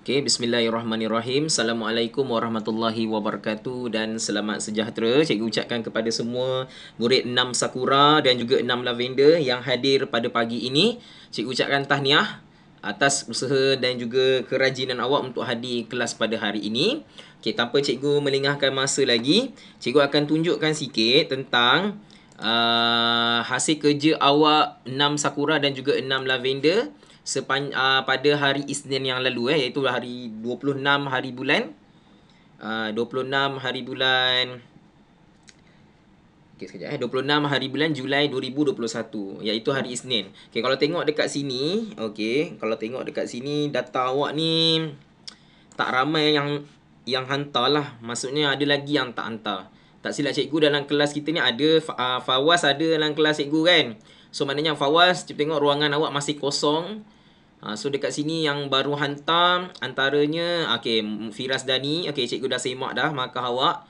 Okay, Bismillahirrahmanirrahim. Assalamualaikum warahmatullahi wabarakatuh dan selamat sejahtera. Cikgu ucapkan kepada semua murid 6 Sakura dan juga 6 Lavender yang hadir pada pagi ini. Cikgu ucapkan tahniah atas usaha dan juga kerajinan awak untuk hadir kelas pada hari ini. Okay, tanpa cikgu melingahkan masa lagi, cikgu akan tunjukkan sikit tentang uh, hasil kerja awak 6 Sakura dan juga 6 Lavender sepan, uh, pada hari Isnin yang lalu eh iaitu hari 26 hari bulan ah, uh, 26 hari bulan Okay, sekejap, eh. 26 hari bulan Julai 2021 iaitu hari Isnin. Okay kalau tengok dekat sini, okay, kalau tengok dekat sini data awak ni tak ramai yang yang hantarlah. Maksudnya ada lagi yang tak hantar. Tak silap cikgu dalam kelas kita ni ada uh, Fawaz ada dalam kelas cikgu kan. So maknanya Fawaz cip tengok ruangan awak masih kosong. Ha, so dekat sini yang baru hantar antaranya okey Firas Dani okey cikgu dah semak dah maka awak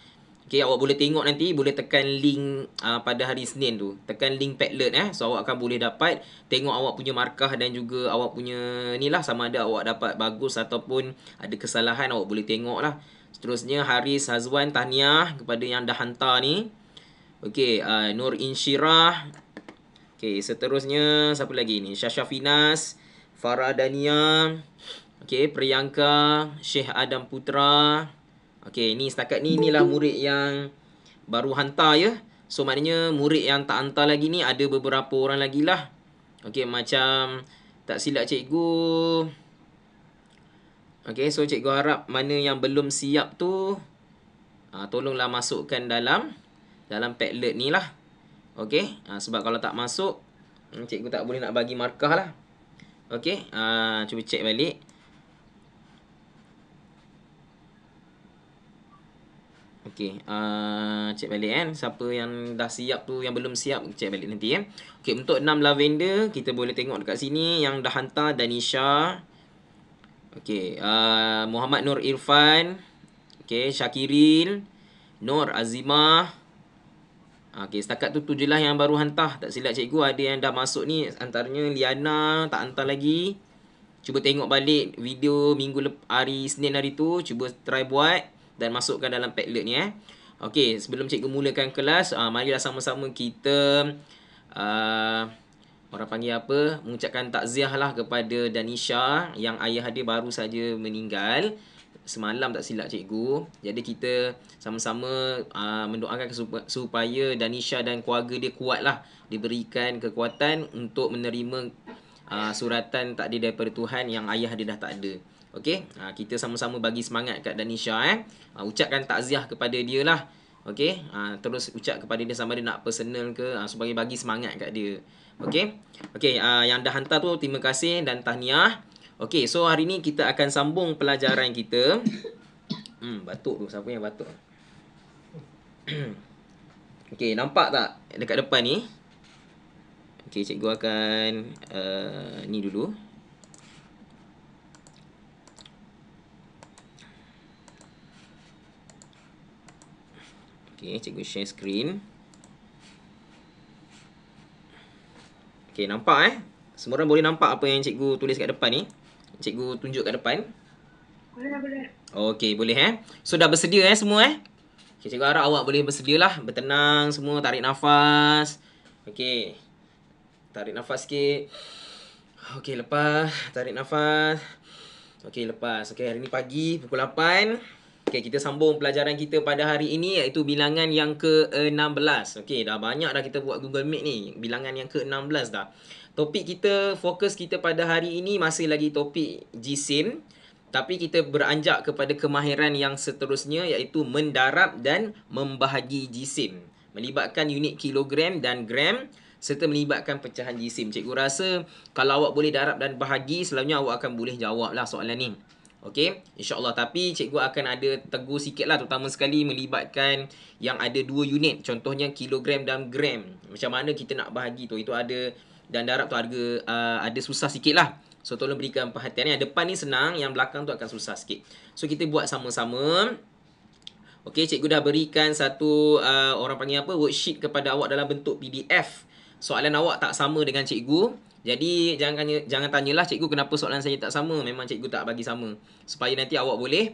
okey awak boleh tengok nanti boleh tekan link uh, pada hari Senin tu tekan link Padlet eh so awak akan boleh dapat tengok awak punya markah dan juga awak punya ni lah sama ada awak dapat bagus ataupun ada kesalahan awak boleh tengok lah seterusnya Haris Hazwan tahniah kepada yang dah hantar ni okey uh, Nur Insyirah okey seterusnya siapa lagi ni Syasha Finas Farah Dania, okay, Priyanka, Syekh Adam Putra. okay, ini setakat ni inilah murid yang baru hantar ya. So maknanya murid yang tak hantar lagi ni ada beberapa orang lagi lah. okay, macam tak silap cikgu. okay, so cikgu harap mana yang belum siap tu uh, tolonglah masukkan dalam dalam Padlet ni lah. okay, uh, ah, sebab kalau tak masuk hmm, cikgu tak boleh nak bagi markah lah. Okay, uh, cuba check balik. Okay, uh, check balik kan. Siapa yang dah siap tu, yang belum siap, check balik nanti kan. Okay untuk enam lavender, kita boleh tengok dekat sini. Yang dah hantar, Danisha. Okay, uh, Muhammad Nur Irfan. Okay, Syakirin. Nur Azimah. Okay, setakat tu tu lah yang baru hantar. Tak silap cikgu ada yang dah masuk ni. Antaranya Liana tak hantar lagi. Cuba tengok balik video minggu lep- hari Senin hari tu. Cuba try buat dan masukkan dalam padlet ni eh. Okey, sebelum cikgu mulakan kelas, uh, marilah sama-sama kita uh, orang panggil apa? Mengucapkan takziah lah kepada Danisha yang ayah dia baru saja meninggal semalam tak silap cikgu. Jadi kita sama-sama uh, mendoakan supaya Danisha dan keluarga dia kuatlah. Diberikan kekuatan untuk menerima uh, suratan takdir daripada Tuhan yang ayah dia dah tak ada. Okey, ha, kita sama-sama bagi semangat kat Danisha eh. Ha, ucapkan takziah kepada dia lah. Okay, ha, terus ucap kepada dia sama dia nak personal ke ha, supaya bagi semangat kat dia. Okay, okay ha, yang dah hantar tu terima kasih dan tahniah. Okey, so hari ni kita akan sambung pelajaran kita. Hmm, batuk tu. Siapa yang batuk? Okey, nampak tak dekat depan ni? Okey, cikgu akan uh, ni dulu. Okey, cikgu share screen. Okey, nampak eh? Semua orang boleh nampak apa yang cikgu tulis kat depan ni? Eh? cikgu tunjuk kat depan? Boleh, lah, boleh. Okey, boleh eh. So, dah bersedia eh semua eh? Okey, cikgu harap awak boleh bersedia lah. Bertenang semua, tarik nafas. Okey. Tarik nafas sikit. Okey, lepas. Tarik nafas. Okey, lepas. Okey, hari ni pagi pukul 8. Okey, kita sambung pelajaran kita pada hari ini iaitu bilangan yang ke-16. Okey, dah banyak dah kita buat Google Meet ni. Bilangan yang ke-16 dah topik kita fokus kita pada hari ini masih lagi topik jisim tapi kita beranjak kepada kemahiran yang seterusnya iaitu mendarab dan membahagi jisim melibatkan unit kilogram dan gram serta melibatkan pecahan jisim cikgu rasa kalau awak boleh darab dan bahagi selalunya awak akan boleh jawablah soalan ni Okey, insyaAllah. Tapi cikgu akan ada tegur sikit lah terutama sekali melibatkan yang ada dua unit. Contohnya kilogram dan gram. Macam mana kita nak bahagi tu. Itu ada dan darab tu harga uh, ada susah sikit lah. So tolong berikan perhatian yang depan ni senang, yang belakang tu akan susah sikit. So kita buat sama-sama. Okay, cikgu dah berikan satu uh, orang panggil apa worksheet kepada awak dalam bentuk PDF. Soalan awak tak sama dengan cikgu. Jadi jangan tanya, jangan tanyalah cikgu kenapa soalan saya tak sama. Memang cikgu tak bagi sama. Supaya nanti awak boleh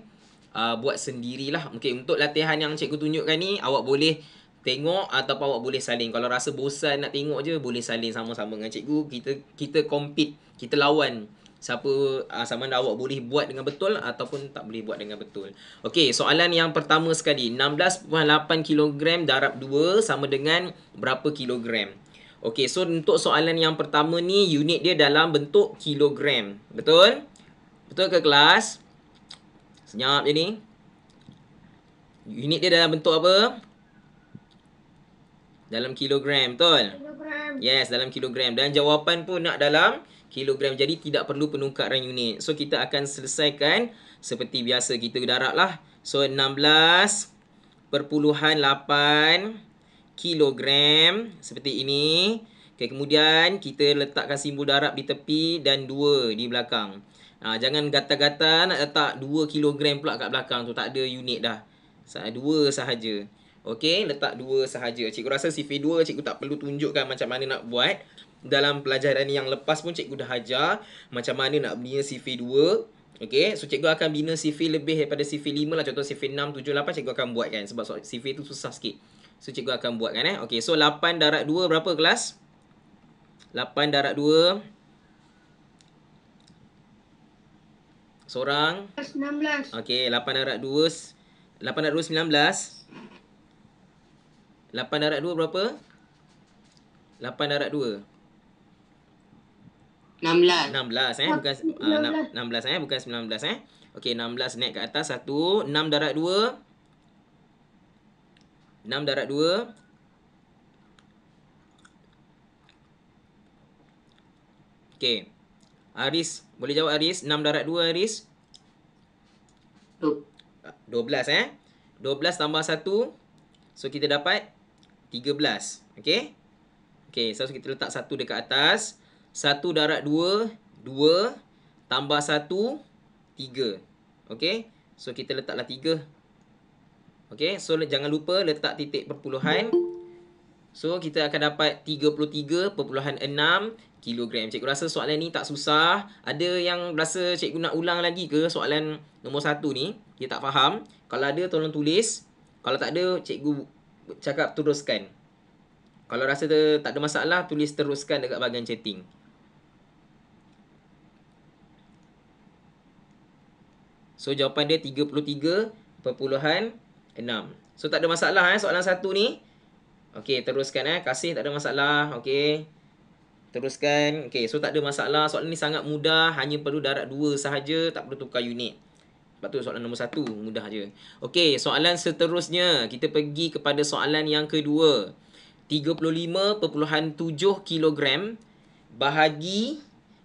uh, buat sendirilah. Okay, untuk latihan yang cikgu tunjukkan ni, awak boleh tengok atau awak boleh saling. Kalau rasa bosan nak tengok je, boleh saling sama-sama dengan cikgu. Kita kita compete, kita lawan. Siapa uh, sama ada awak boleh buat dengan betul ataupun tak boleh buat dengan betul. Okey, soalan yang pertama sekali. 16.8 kg darab 2 sama dengan berapa kilogram? Okey, so untuk soalan yang pertama ni, unit dia dalam bentuk kilogram. Betul? Betul ke kelas? Senyap je ni. Unit dia dalam bentuk apa? Dalam kilogram, betul? Kilogram. Yes, dalam kilogram. Dan jawapan pun nak dalam kilogram. Jadi, tidak perlu penukaran unit. So, kita akan selesaikan seperti biasa kita daraplah. So, 16.8 kilogram. Seperti ini. Okay, kemudian, kita letakkan simbol darab di tepi dan 2 di belakang. Ha, jangan gata-gata nak letak 2 kilogram pula kat belakang tu. Tak ada unit dah. 2 sahaja. Okey, letak dua sahaja. Cikgu rasa CV2 cikgu tak perlu tunjukkan macam mana nak buat. Dalam pelajaran yang lepas pun cikgu dah ajar macam mana nak bina CV2. Okey, so cikgu akan bina CV lebih daripada CV5 lah. Contoh CV6, 7, 8 cikgu akan buat kan. Sebab CV tu susah sikit. So cikgu akan buat kan eh. Okey, so 8 darat 2 berapa kelas? 8 darat 2. Seorang. 16. Okey, 8 darat 2. 8 darat 2, 19. 8 darat 2 berapa? 8 darat 2. 16. 16 eh bukan 16, uh, 16 eh bukan 19 eh. Okey 16 naik ke atas 1 6 darat 2 6 darat 2 Okey. Aris boleh jawab Aris 6 darat 2 Aris. 12 ah, eh. 12 tambah 1 so kita dapat 13. Okey. Okey, so kita letak 1 dekat atas. 1 darat 2, 2 tambah 1, 3. Okey. So kita letaklah 3. Okey, so jangan lupa letak titik perpuluhan. So kita akan dapat 33.6 kilogram. Cikgu rasa soalan ni tak susah. Ada yang rasa cikgu nak ulang lagi ke soalan nombor satu ni? Dia tak faham. Kalau ada tolong tulis. Kalau tak ada cikgu cakap teruskan. Kalau rasa ter, tak ada masalah, tulis teruskan dekat bahagian chatting. So jawapan dia 33.6. So tak ada masalah eh soalan satu ni. okay teruskan eh. Kasih tak ada masalah. Okay, Teruskan. Okay, so tak ada masalah. Soalan ni sangat mudah. Hanya perlu darat dua sahaja. Tak perlu tukar unit. Sebab tu soalan nombor satu mudah je. Okey, soalan seterusnya. Kita pergi kepada soalan yang kedua. 35.7 kilogram bahagi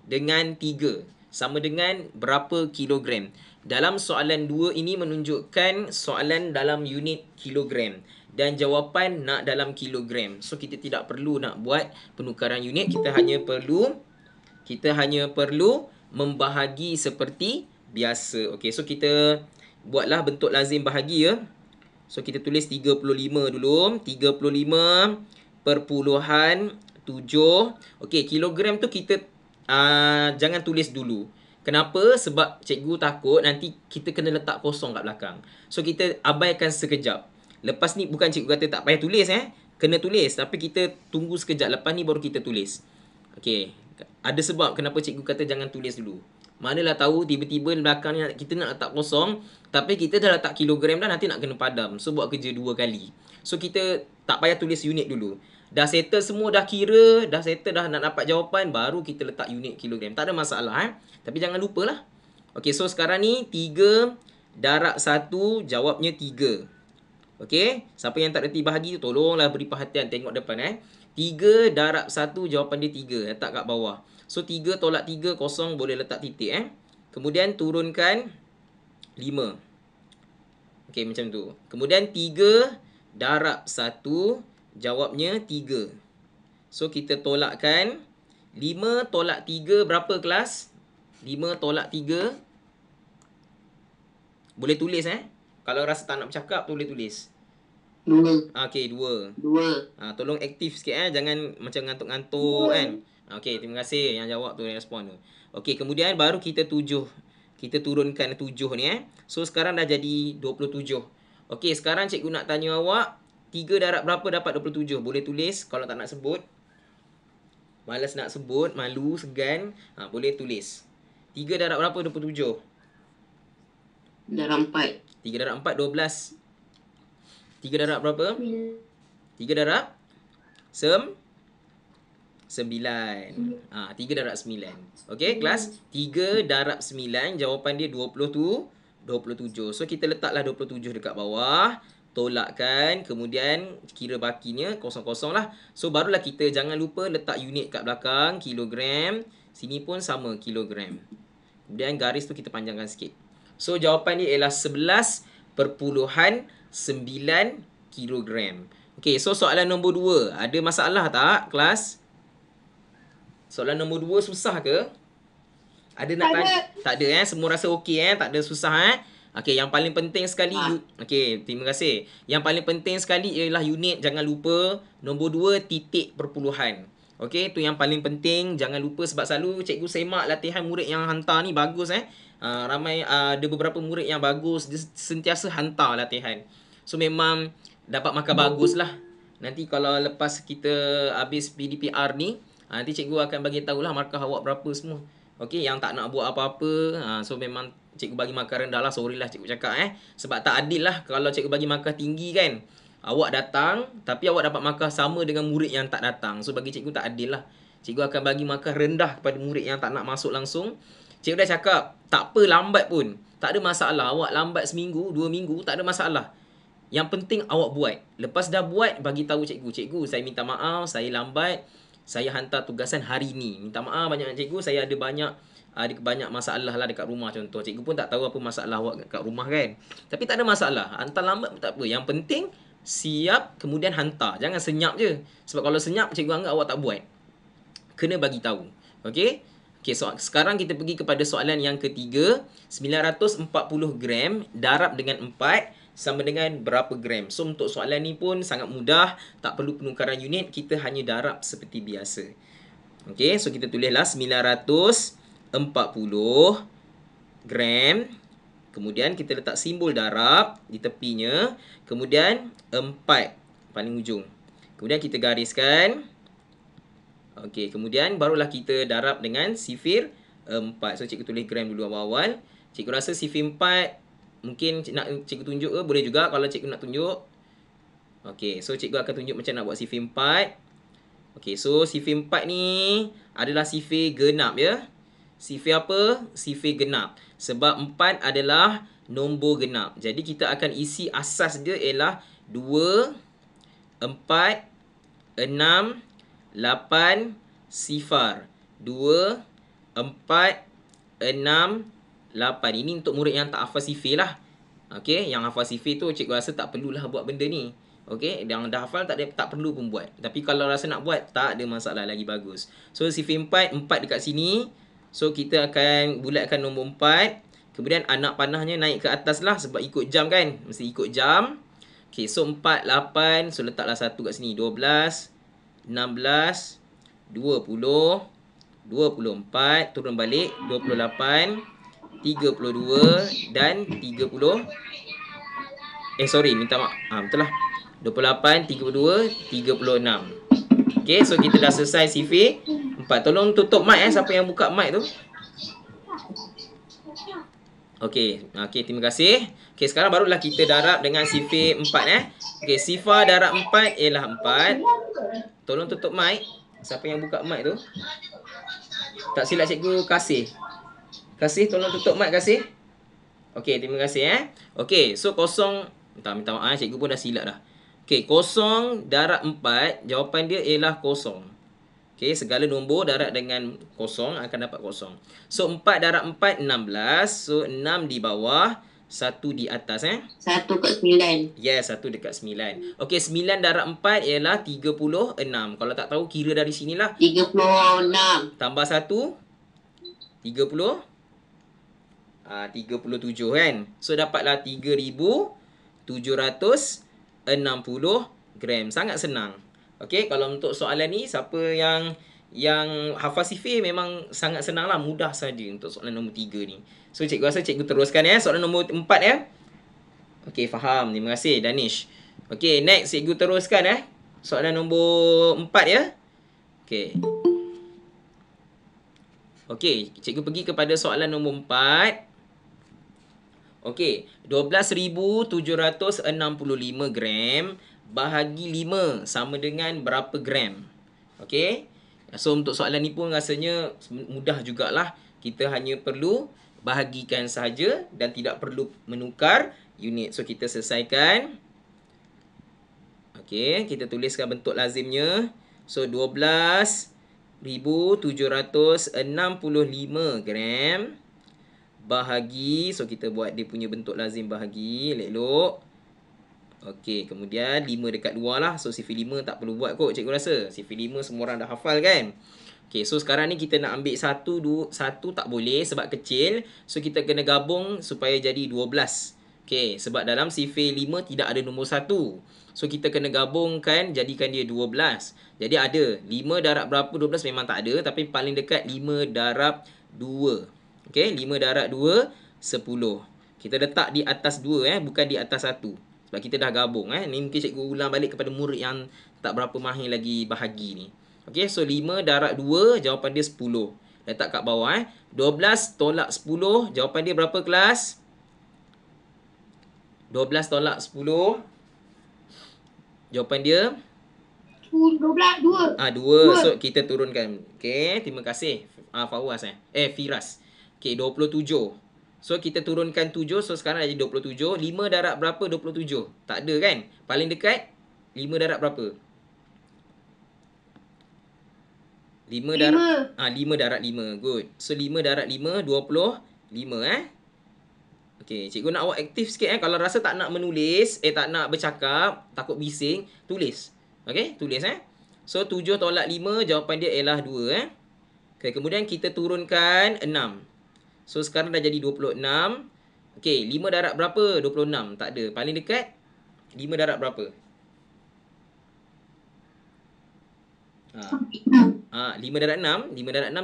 dengan 3 sama dengan berapa kilogram? Dalam soalan dua ini menunjukkan soalan dalam unit kilogram dan jawapan nak dalam kilogram. So kita tidak perlu nak buat penukaran unit, kita hanya perlu kita hanya perlu membahagi seperti biasa. Okey, so kita buatlah bentuk lazim bahagi ya. So kita tulis 35 dulu. 35 perpuluhan 7. Okey, kilogram tu kita uh, jangan tulis dulu. Kenapa? Sebab cikgu takut nanti kita kena letak kosong kat belakang. So kita abaikan sekejap. Lepas ni bukan cikgu kata tak payah tulis eh. Kena tulis tapi kita tunggu sekejap. Lepas ni baru kita tulis. Okey. Ada sebab kenapa cikgu kata jangan tulis dulu. Manalah tahu tiba-tiba belakang ni kita nak letak kosong Tapi kita dah letak kilogram dah nanti nak kena padam So buat kerja dua kali So kita tak payah tulis unit dulu Dah settle semua dah kira Dah settle dah nak dapat jawapan Baru kita letak unit kilogram Tak ada masalah eh Tapi jangan lupa lah Okay so sekarang ni 3 Darab 1 Jawapnya 3 Okay Siapa yang tak reti bahagi tu Tolonglah beri perhatian Tengok depan eh 3 darab 1 Jawapan dia 3 Letak kat bawah So 3 tolak 3 kosong boleh letak titik eh. Kemudian turunkan 5. Okey macam tu. Kemudian 3 darab 1 jawabnya 3. So kita tolakkan 5 tolak 3 berapa kelas? 5 tolak 3 boleh tulis eh. Kalau rasa tak nak bercakap tu boleh tulis. Dua. Ah, okey, dua. Dua. Ha, tolong aktif sikit eh. Jangan macam ngantuk-ngantuk kan. Okey, terima kasih yang jawab tu, yang respon tu. Okey, kemudian baru kita tujuh. Kita turunkan tujuh ni eh. So, sekarang dah jadi 27. Okey, sekarang cikgu nak tanya awak. Tiga darab berapa dapat 27? Boleh tulis kalau tak nak sebut. Malas nak sebut, malu, segan. Ha, boleh tulis. Tiga darab berapa 27? Darab empat. Tiga darab empat, dua belas. Tiga darab berapa? Tiga darab? Sem? sembilan. ha, tiga darab sembilan. Okey, kelas tiga darab sembilan. Jawapan dia dua puluh tu. dua puluh tujuh. So kita letaklah dua puluh 27 dekat bawah, tolakkan, kemudian kira bakinya kosong-kosong lah. So barulah kita jangan lupa letak unit kat belakang, kilogram. Sini pun sama kilogram. Kemudian garis tu kita panjangkan sikit. So jawapan ni ialah sembilan kilogram. Okay, so soalan nombor dua Ada masalah tak kelas? Soalan nombor dua susah ke? Ada nak tanya? Tak ada eh. Semua rasa okey eh. Tak ada susah eh. Okey, yang paling penting sekali. Ha. Okey, terima kasih. Yang paling penting sekali ialah unit. Jangan lupa nombor dua titik perpuluhan. Okey, tu yang paling penting. Jangan lupa sebab selalu cikgu semak latihan murid yang hantar ni bagus eh. Uh, ramai uh, ada beberapa murid yang bagus. Dia sentiasa hantar latihan. So memang dapat makan bagus lah. Nanti kalau lepas kita habis PDPR ni, ha, nanti cikgu akan bagi tahu lah markah awak berapa semua. Okey, yang tak nak buat apa-apa, ha, so memang cikgu bagi markah rendah lah. Sorry lah cikgu cakap eh. Sebab tak adil lah kalau cikgu bagi markah tinggi kan. Awak datang, tapi awak dapat markah sama dengan murid yang tak datang. So bagi cikgu tak adil lah. Cikgu akan bagi markah rendah kepada murid yang tak nak masuk langsung. Cikgu dah cakap, tak apa lambat pun. Tak ada masalah. Awak lambat seminggu, dua minggu, tak ada masalah. Yang penting awak buat. Lepas dah buat, bagi tahu cikgu. Cikgu, saya minta maaf, saya lambat saya hantar tugasan hari ni. Minta maaf banyak cikgu, saya ada banyak ada banyak masalah lah dekat rumah contoh. Cikgu pun tak tahu apa masalah awak dekat rumah kan. Tapi tak ada masalah. Hantar lambat pun tak apa. Yang penting siap kemudian hantar. Jangan senyap je. Sebab kalau senyap cikgu anggap awak tak buat. Kena bagi tahu. Okey? Okey, so sekarang kita pergi kepada soalan yang ketiga. 940 gram darab dengan 4 sama dengan berapa gram. So untuk soalan ni pun sangat mudah, tak perlu penukaran unit, kita hanya darab seperti biasa. Okay, so kita tulislah 940 gram. Kemudian kita letak simbol darab di tepinya, kemudian 4 paling ujung. Kemudian kita gariskan. Okay, kemudian barulah kita darab dengan sifir 4. So cikgu tulis gram dulu awal-awal. Cikgu rasa sifir 4 mungkin nak cikgu tunjuk ke boleh juga kalau cikgu nak tunjuk okey so cikgu akan tunjuk macam nak buat sifir 4 okey so sifir 4 ni adalah sifir genap ya sifir apa sifir genap sebab 4 adalah nombor genap jadi kita akan isi asas dia ialah 2 4 6 8 sifar 2 4 6 8. Ini untuk murid yang tak hafal sifir lah. Okey, yang hafal sifir tu cikgu rasa tak perlulah buat benda ni. Okey, yang dah hafal tak tak perlu pun buat. Tapi kalau rasa nak buat, tak ada masalah lagi bagus. So sifir 4, 4 dekat sini. So kita akan bulatkan nombor 4. Kemudian anak panahnya naik ke atas lah sebab ikut jam kan. Mesti ikut jam. Okey, so 4, 8. So letaklah 1 kat sini. 12, 16, 20, 24. Turun balik. 28. 32 dan 30 Eh sorry minta maaf ha, Betul lah 28, 32, 36 Okay so kita dah selesai sifir empat. Tolong tutup mic eh siapa yang buka mic tu Okay, okay terima kasih Okay sekarang barulah kita darab dengan sifir 4 eh Okay sifar darab 4 ialah 4 Tolong tutup mic Siapa yang buka mic tu Tak silap cikgu kasih Kasih tolong tutup mat kasih. Okey, terima kasih eh. Okey, so kosong minta minta maaf eh. cikgu pun dah silap dah. Okey, kosong darab 4, jawapan dia ialah kosong. Okey, segala nombor darab dengan kosong akan dapat kosong. So 4 darab 4 16. So 6 di bawah, 1 di atas eh. 1 dekat 9. Yes, yeah, 1 dekat 9. Okey, 9 darab 4 ialah 36. Kalau tak tahu kira dari sinilah. 36. Tambah 1 30 37 ah, kan. So dapatlah 3760 gram. Sangat senang. Okey, kalau untuk soalan ni siapa yang yang hafaz sifir memang sangat senanglah, mudah saja untuk soalan nombor 3 ni. So cikgu rasa cikgu teruskan ya soalan nombor 4 ya. Okey, faham. Terima kasih Danish. Okey, next cikgu teruskan eh. Soalan nombor 4 ya. Okey. Okey, cikgu pergi kepada soalan nombor 4. Okey, 12,765 gram bahagi 5 sama dengan berapa gram? Okey, so untuk soalan ni pun rasanya mudah jugalah. Kita hanya perlu bahagikan saja dan tidak perlu menukar unit. So, kita selesaikan. Okey, kita tuliskan bentuk lazimnya. So, 12,765 gram bahagi so kita buat dia punya bentuk lazim bahagi elok Okay kemudian 5 dekat luar lah so sifir 5 tak perlu buat kot cikgu rasa sifir 5 semua orang dah hafal kan Okay so sekarang ni kita nak ambil 1 2 1 tak boleh sebab kecil so kita kena gabung supaya jadi 12 Okay sebab dalam sifir 5 tidak ada nombor 1 so kita kena gabungkan jadikan dia 12 jadi ada 5 darab berapa 12 memang tak ada tapi paling dekat 5 darab 2 Okey, 5 darat 2 10. Kita letak di atas 2 eh, bukan di atas 1. Sebab kita dah gabung eh. Ni mungkin cikgu ulang balik kepada murid yang tak berapa mahir lagi bahagi ni. Okey, so 5 darat 2 jawapan dia 10. Letak kat bawah eh. 12 tolak 10 jawapan dia berapa kelas? 12 tolak 10 jawapan dia 12 2. Ah 2. 2. So kita turunkan. Okey, terima kasih. Ah Fawaz eh. Eh Firas. Okay, 27. So, kita turunkan 7. So, sekarang dah jadi 27. 5 darab berapa 27? Tak ada kan? Paling dekat, 5 darab berapa? 5 darab. Ah, 5 darab 5. Good. So, 5 darab 5, 25 eh. Okay, cikgu nak awak aktif sikit eh. Kalau rasa tak nak menulis, eh tak nak bercakap, takut bising, tulis. Okay, tulis eh. So, 7 tolak 5, jawapan dia ialah 2 eh. Okay, kemudian kita turunkan 6. So sekarang dah jadi 26. Okey, 5 darab berapa? 26. Tak ada. Paling dekat 5 darab berapa? Ha. Ha, 5 darab 6, 5 darab 6 30.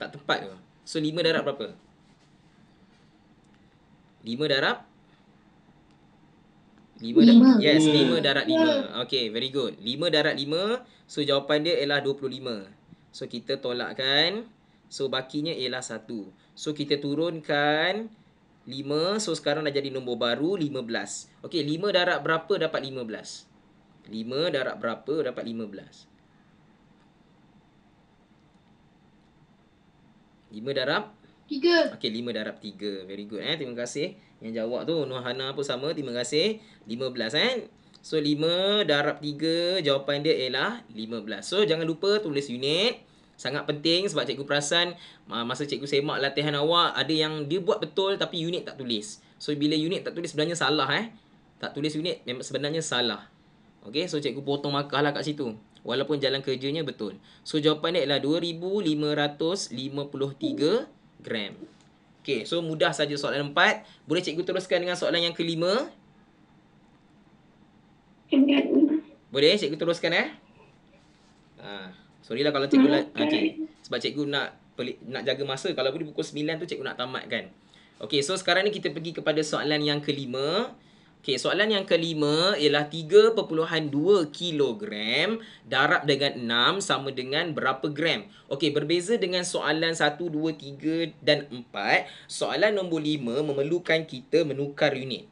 Tak tempat. ke? So 5 darab berapa? 5 darab 5 Yes, 5 darab 5. Okey, very good. 5 darab 5. So jawapan dia ialah 25. So kita tolakkan So bakinya ialah 1 So kita turunkan 5 So sekarang dah jadi nombor baru 15 Okay 5 darab berapa dapat 15 5 darab berapa dapat 15 Lima darab Tiga. Okey lima darab tiga. Very good eh Terima kasih Yang jawab tu Nohana pun sama Terima kasih lima belas eh So lima darab tiga Jawapan dia ialah lima belas. So jangan lupa tulis unit sangat penting sebab cikgu perasan masa cikgu semak latihan awak ada yang dia buat betul tapi unit tak tulis. So bila unit tak tulis sebenarnya salah eh. Tak tulis unit memang sebenarnya salah. Okay, so cikgu potong markah lah kat situ. Walaupun jalan kerjanya betul. So jawapan dia ialah 2,553 gram. Okay, so mudah saja soalan empat. Boleh cikgu teruskan dengan soalan yang kelima? Boleh cikgu teruskan eh? Haa. Sorry lah kalau cikgu okay. Hmm, okay. Ah, Sebab cikgu nak pelik, nak jaga masa Kalau boleh pukul 9 tu cikgu nak tamat kan Okay so sekarang ni kita pergi kepada soalan yang kelima Okay soalan yang kelima Ialah 3.2 kilogram Darab dengan 6 Sama dengan berapa gram Okay berbeza dengan soalan 1, 2, 3 dan 4 Soalan nombor 5 Memerlukan kita menukar unit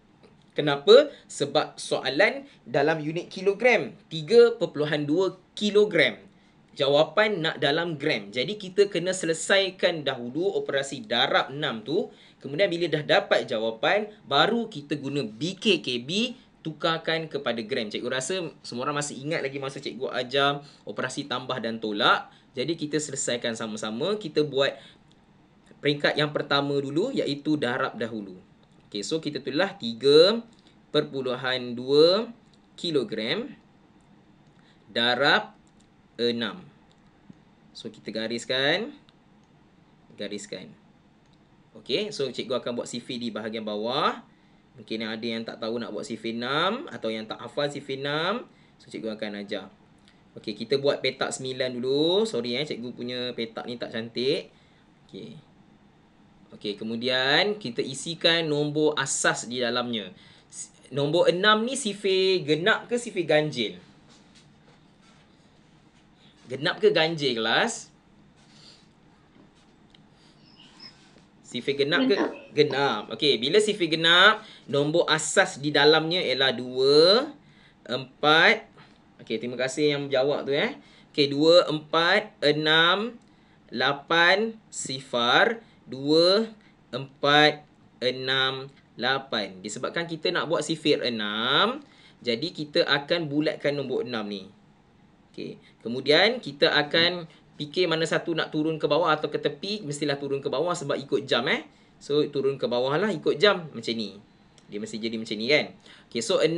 Kenapa? Sebab soalan dalam unit kilogram 3.2 kilogram jawapan nak dalam gram. Jadi kita kena selesaikan dahulu operasi darab 6 tu. Kemudian bila dah dapat jawapan, baru kita guna BKKB tukarkan kepada gram. Cikgu rasa semua orang masih ingat lagi masa cikgu ajar operasi tambah dan tolak. Jadi kita selesaikan sama-sama. Kita buat peringkat yang pertama dulu iaitu darab dahulu. Okay, so kita tulah 3 perpuluhan 2 kilogram darab Enam. So kita gariskan. Gariskan. Okay, so cikgu akan buat CV di bahagian bawah. Mungkin ada yang tak tahu nak buat CV enam atau yang tak hafal CV enam, So cikgu akan ajar. Okay, kita buat petak sembilan dulu. Sorry eh, cikgu punya petak ni tak cantik. Okay. Okey, kemudian kita isikan nombor asas di dalamnya. Nombor enam ni sifir genap ke sifir ganjil? Genap ke ganjil kelas? Sifir genap ke? Genap. Okey, bila sifir genap, nombor asas di dalamnya ialah 2, 4. Okey, terima kasih yang jawab tu eh. Okey, 2, 4, 6, 8, sifar. 2, 4, 6, 8. Disebabkan kita nak buat sifir 6, jadi kita akan bulatkan nombor 6 ni. Okey. Kemudian kita akan fikir mana satu nak turun ke bawah atau ke tepi, mestilah turun ke bawah sebab ikut jam eh. So turun ke bawah lah ikut jam macam ni. Dia mesti jadi macam ni kan. Okay, so 6,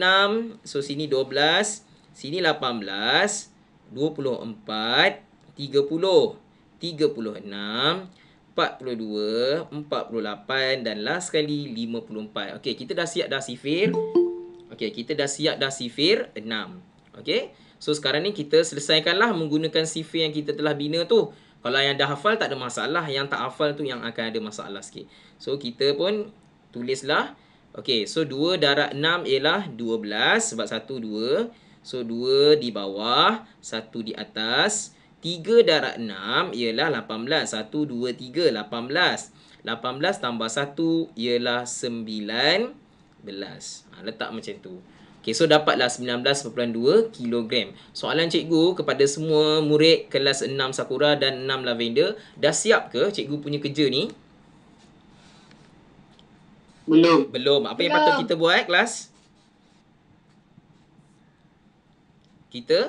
so sini 12, sini 18, 24, 30. 36, 42, 48 dan last sekali 54. Okay, kita dah siap dah sifir. Okay, kita dah siap dah sifir 6. Okay. So sekarang ni kita selesaikanlah menggunakan sifir yang kita telah bina tu. Kalau yang dah hafal tak ada masalah, yang tak hafal tu yang akan ada masalah sikit. So kita pun tulislah. Okey, so 2 darab 6 ialah 12 sebab 1 2. So 2 di bawah, 1 di atas. 3 darab 6 ialah 18. 1 2 3 18. 18 tambah 1 ialah 19. Ha, letak macam tu. Okey, so dapatlah 19.2 kilogram. Soalan cikgu kepada semua murid kelas 6 Sakura dan 6 Lavender, dah siap ke cikgu punya kerja ni? Belum. Belum. Apa Belum. yang patut kita buat kelas? Kita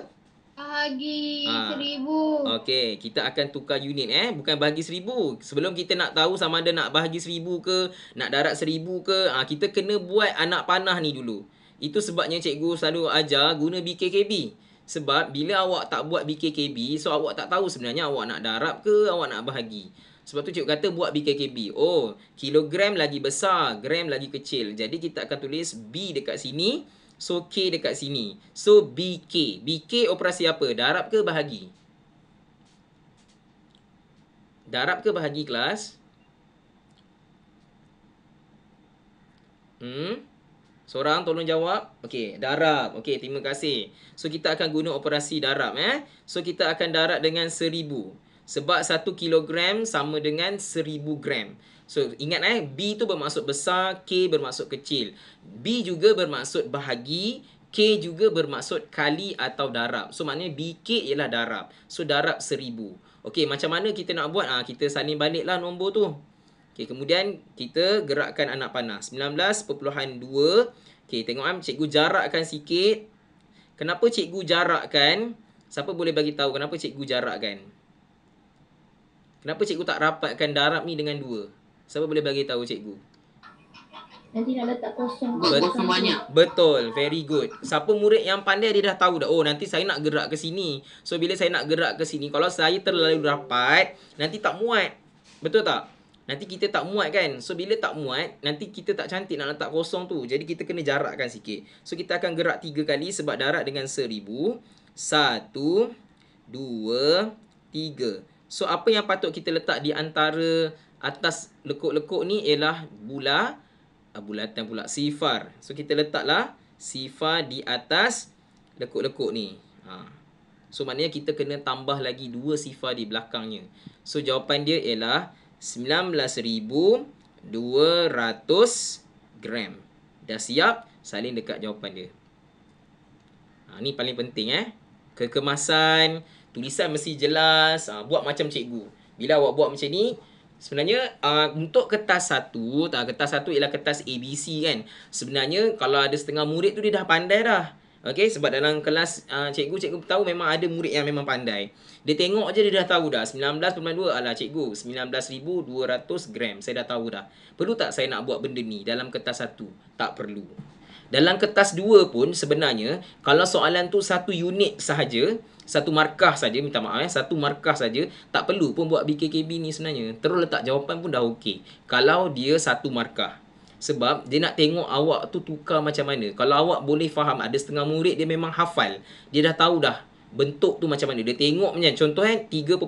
Bahagi ha. Ah. seribu. Okay, kita akan tukar unit eh. Bukan bahagi seribu. Sebelum kita nak tahu sama ada nak bahagi seribu ke, nak darat seribu ke, ha, kita kena buat anak panah ni dulu. Itu sebabnya cikgu selalu ajar guna BKKB. Sebab bila awak tak buat BKKB, so awak tak tahu sebenarnya awak nak darab ke awak nak bahagi. Sebab tu cikgu kata buat BKKB. Oh, kilogram lagi besar, gram lagi kecil. Jadi kita akan tulis B dekat sini, so K dekat sini. So BK. BK operasi apa? Darab ke bahagi? Darab ke bahagi kelas? Hmm? Seorang tolong jawab. Okey, darab. Okey, terima kasih. So, kita akan guna operasi darab. Eh? So, kita akan darab dengan seribu. Sebab satu kilogram sama dengan seribu gram. So, ingat eh. B tu bermaksud besar. K bermaksud kecil. B juga bermaksud bahagi. K juga bermaksud kali atau darab. So, maknanya BK ialah darab. So, darab seribu. Okey, macam mana kita nak buat? Ha, kita salin baliklah nombor tu. Okey, kemudian kita gerakkan anak panah. 19.2. Okey, tengok kan cikgu jarakkan sikit. Kenapa cikgu jarakkan? Siapa boleh bagi tahu kenapa cikgu jarakkan? Kenapa cikgu tak rapatkan darab ni dengan dua? Siapa boleh bagi tahu cikgu? Nanti nak letak kosong. Betul, kosong banyak. Betul. Very good. Siapa murid yang pandai dia dah tahu dah. Oh, nanti saya nak gerak ke sini. So, bila saya nak gerak ke sini, kalau saya terlalu rapat, nanti tak muat. Betul tak? Nanti kita tak muat kan So bila tak muat Nanti kita tak cantik nak letak kosong tu Jadi kita kena jarakkan sikit So kita akan gerak tiga kali Sebab darat dengan seribu satu dua tiga. So apa yang patut kita letak di antara Atas lekuk-lekuk ni Ialah bula ah, Bulatan pula Sifar So kita letaklah Sifar di atas Lekuk-lekuk ni ha. So maknanya kita kena tambah lagi Dua sifar di belakangnya So jawapan dia ialah 19,200 gram. Dah siap, salin dekat jawapan dia. Ha, ni paling penting eh. Kekemasan, tulisan mesti jelas. Ha, buat macam cikgu. Bila awak buat macam ni, sebenarnya uh, untuk kertas satu, tak, kertas satu ialah kertas ABC kan. Sebenarnya kalau ada setengah murid tu dia dah pandai dah. Okay, sebab dalam kelas cikgu-cikgu ah, tahu memang ada murid yang memang pandai. Dia tengok je dia dah tahu dah 19.2 alah cikgu 19200 gram saya dah tahu dah. Perlu tak saya nak buat benda ni dalam kertas satu? Tak perlu. Dalam kertas dua pun sebenarnya kalau soalan tu satu unit sahaja, satu markah saja minta maaf eh, satu markah saja tak perlu pun buat BKKB ni sebenarnya. Terus letak jawapan pun dah okey kalau dia satu markah. Sebab dia nak tengok awak tu tukar macam mana. Kalau awak boleh faham, ada setengah murid dia memang hafal. Dia dah tahu dah bentuk tu macam mana. Dia tengok macam contoh kan eh, 3.2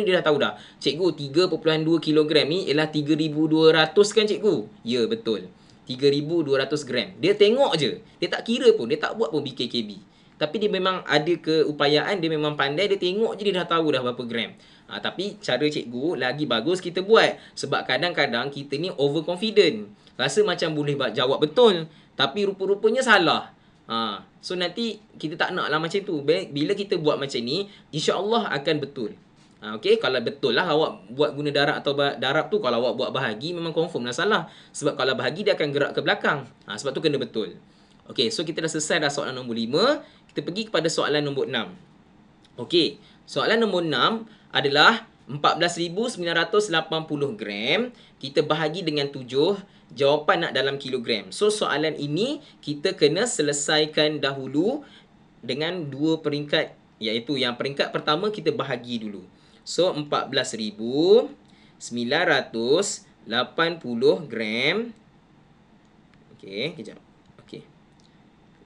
ni dia dah tahu dah. Cikgu 3.2 kg ni ialah 3200 kan cikgu? Ya betul. 3200 gram. Dia tengok je. Dia tak kira pun. Dia tak buat pun BKKB. Tapi dia memang ada keupayaan. Dia memang pandai. Dia tengok je dia dah tahu dah berapa gram. Ha, tapi cara cikgu lagi bagus kita buat. Sebab kadang-kadang kita ni overconfident rasa macam boleh jawab betul tapi rupa-rupanya salah. Ha. So nanti kita tak nak lah macam tu. Bila kita buat macam ni, insya-Allah akan betul. Ha, okay, kalau betul lah awak buat guna darab atau darab tu Kalau awak buat bahagi memang confirm lah salah Sebab kalau bahagi dia akan gerak ke belakang ha, Sebab tu kena betul Okay, so kita dah selesai dah soalan nombor 5 Kita pergi kepada soalan nombor 6 Okay, soalan nombor 6 adalah 14,980 gram Kita bahagi dengan 7 jawapan nak dalam kilogram. So soalan ini kita kena selesaikan dahulu dengan dua peringkat iaitu yang peringkat pertama kita bahagi dulu. So 14980 gram Okey, kejap. Okey.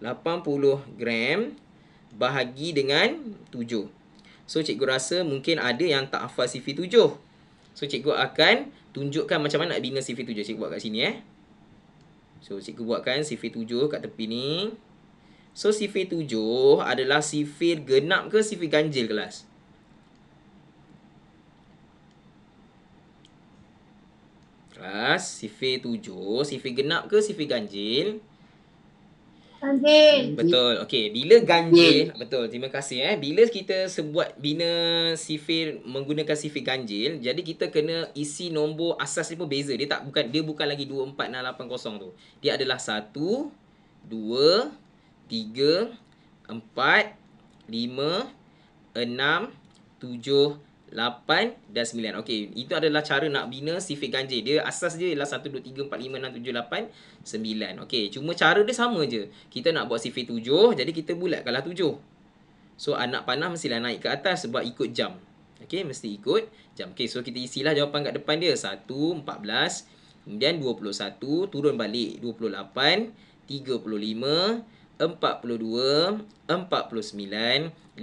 80 gram bahagi dengan 7. So cikgu rasa mungkin ada yang tak hafal sifir 7. So cikgu akan tunjukkan macam mana nak bina sifir tujuh. Cikgu buat kat sini eh. So, cikgu buatkan sifir tujuh kat tepi ni. So, sifir tujuh adalah sifir genap ke sifir ganjil kelas? Kelas sifir tujuh, sifir genap ke sifir ganjil? Kelas. Ganjil. Hmm, betul. Okey, bila ganjil, ganjil, hmm. betul. Terima kasih eh. Bila kita sebuat bina sifir menggunakan sifir ganjil, jadi kita kena isi nombor asas dia pun beza. Dia tak bukan dia bukan lagi 24680 tu. Dia adalah 1 2 3 4 5 6 7 8 9 10 8 dan 9. Okey, itu adalah cara nak bina sifat ganjil. Dia asas dia ialah 1 2 3 4 5 6 7 8 Okey, cuma cara dia sama je. Kita nak buat sifat 7, jadi kita bulatkanlah 7. So anak panah mestilah naik ke atas sebab ikut jam. Okey, mesti ikut jam. Okey, so kita isilah jawapan kat depan dia. 1 14 kemudian 21 turun balik 28 35 42, 49, 56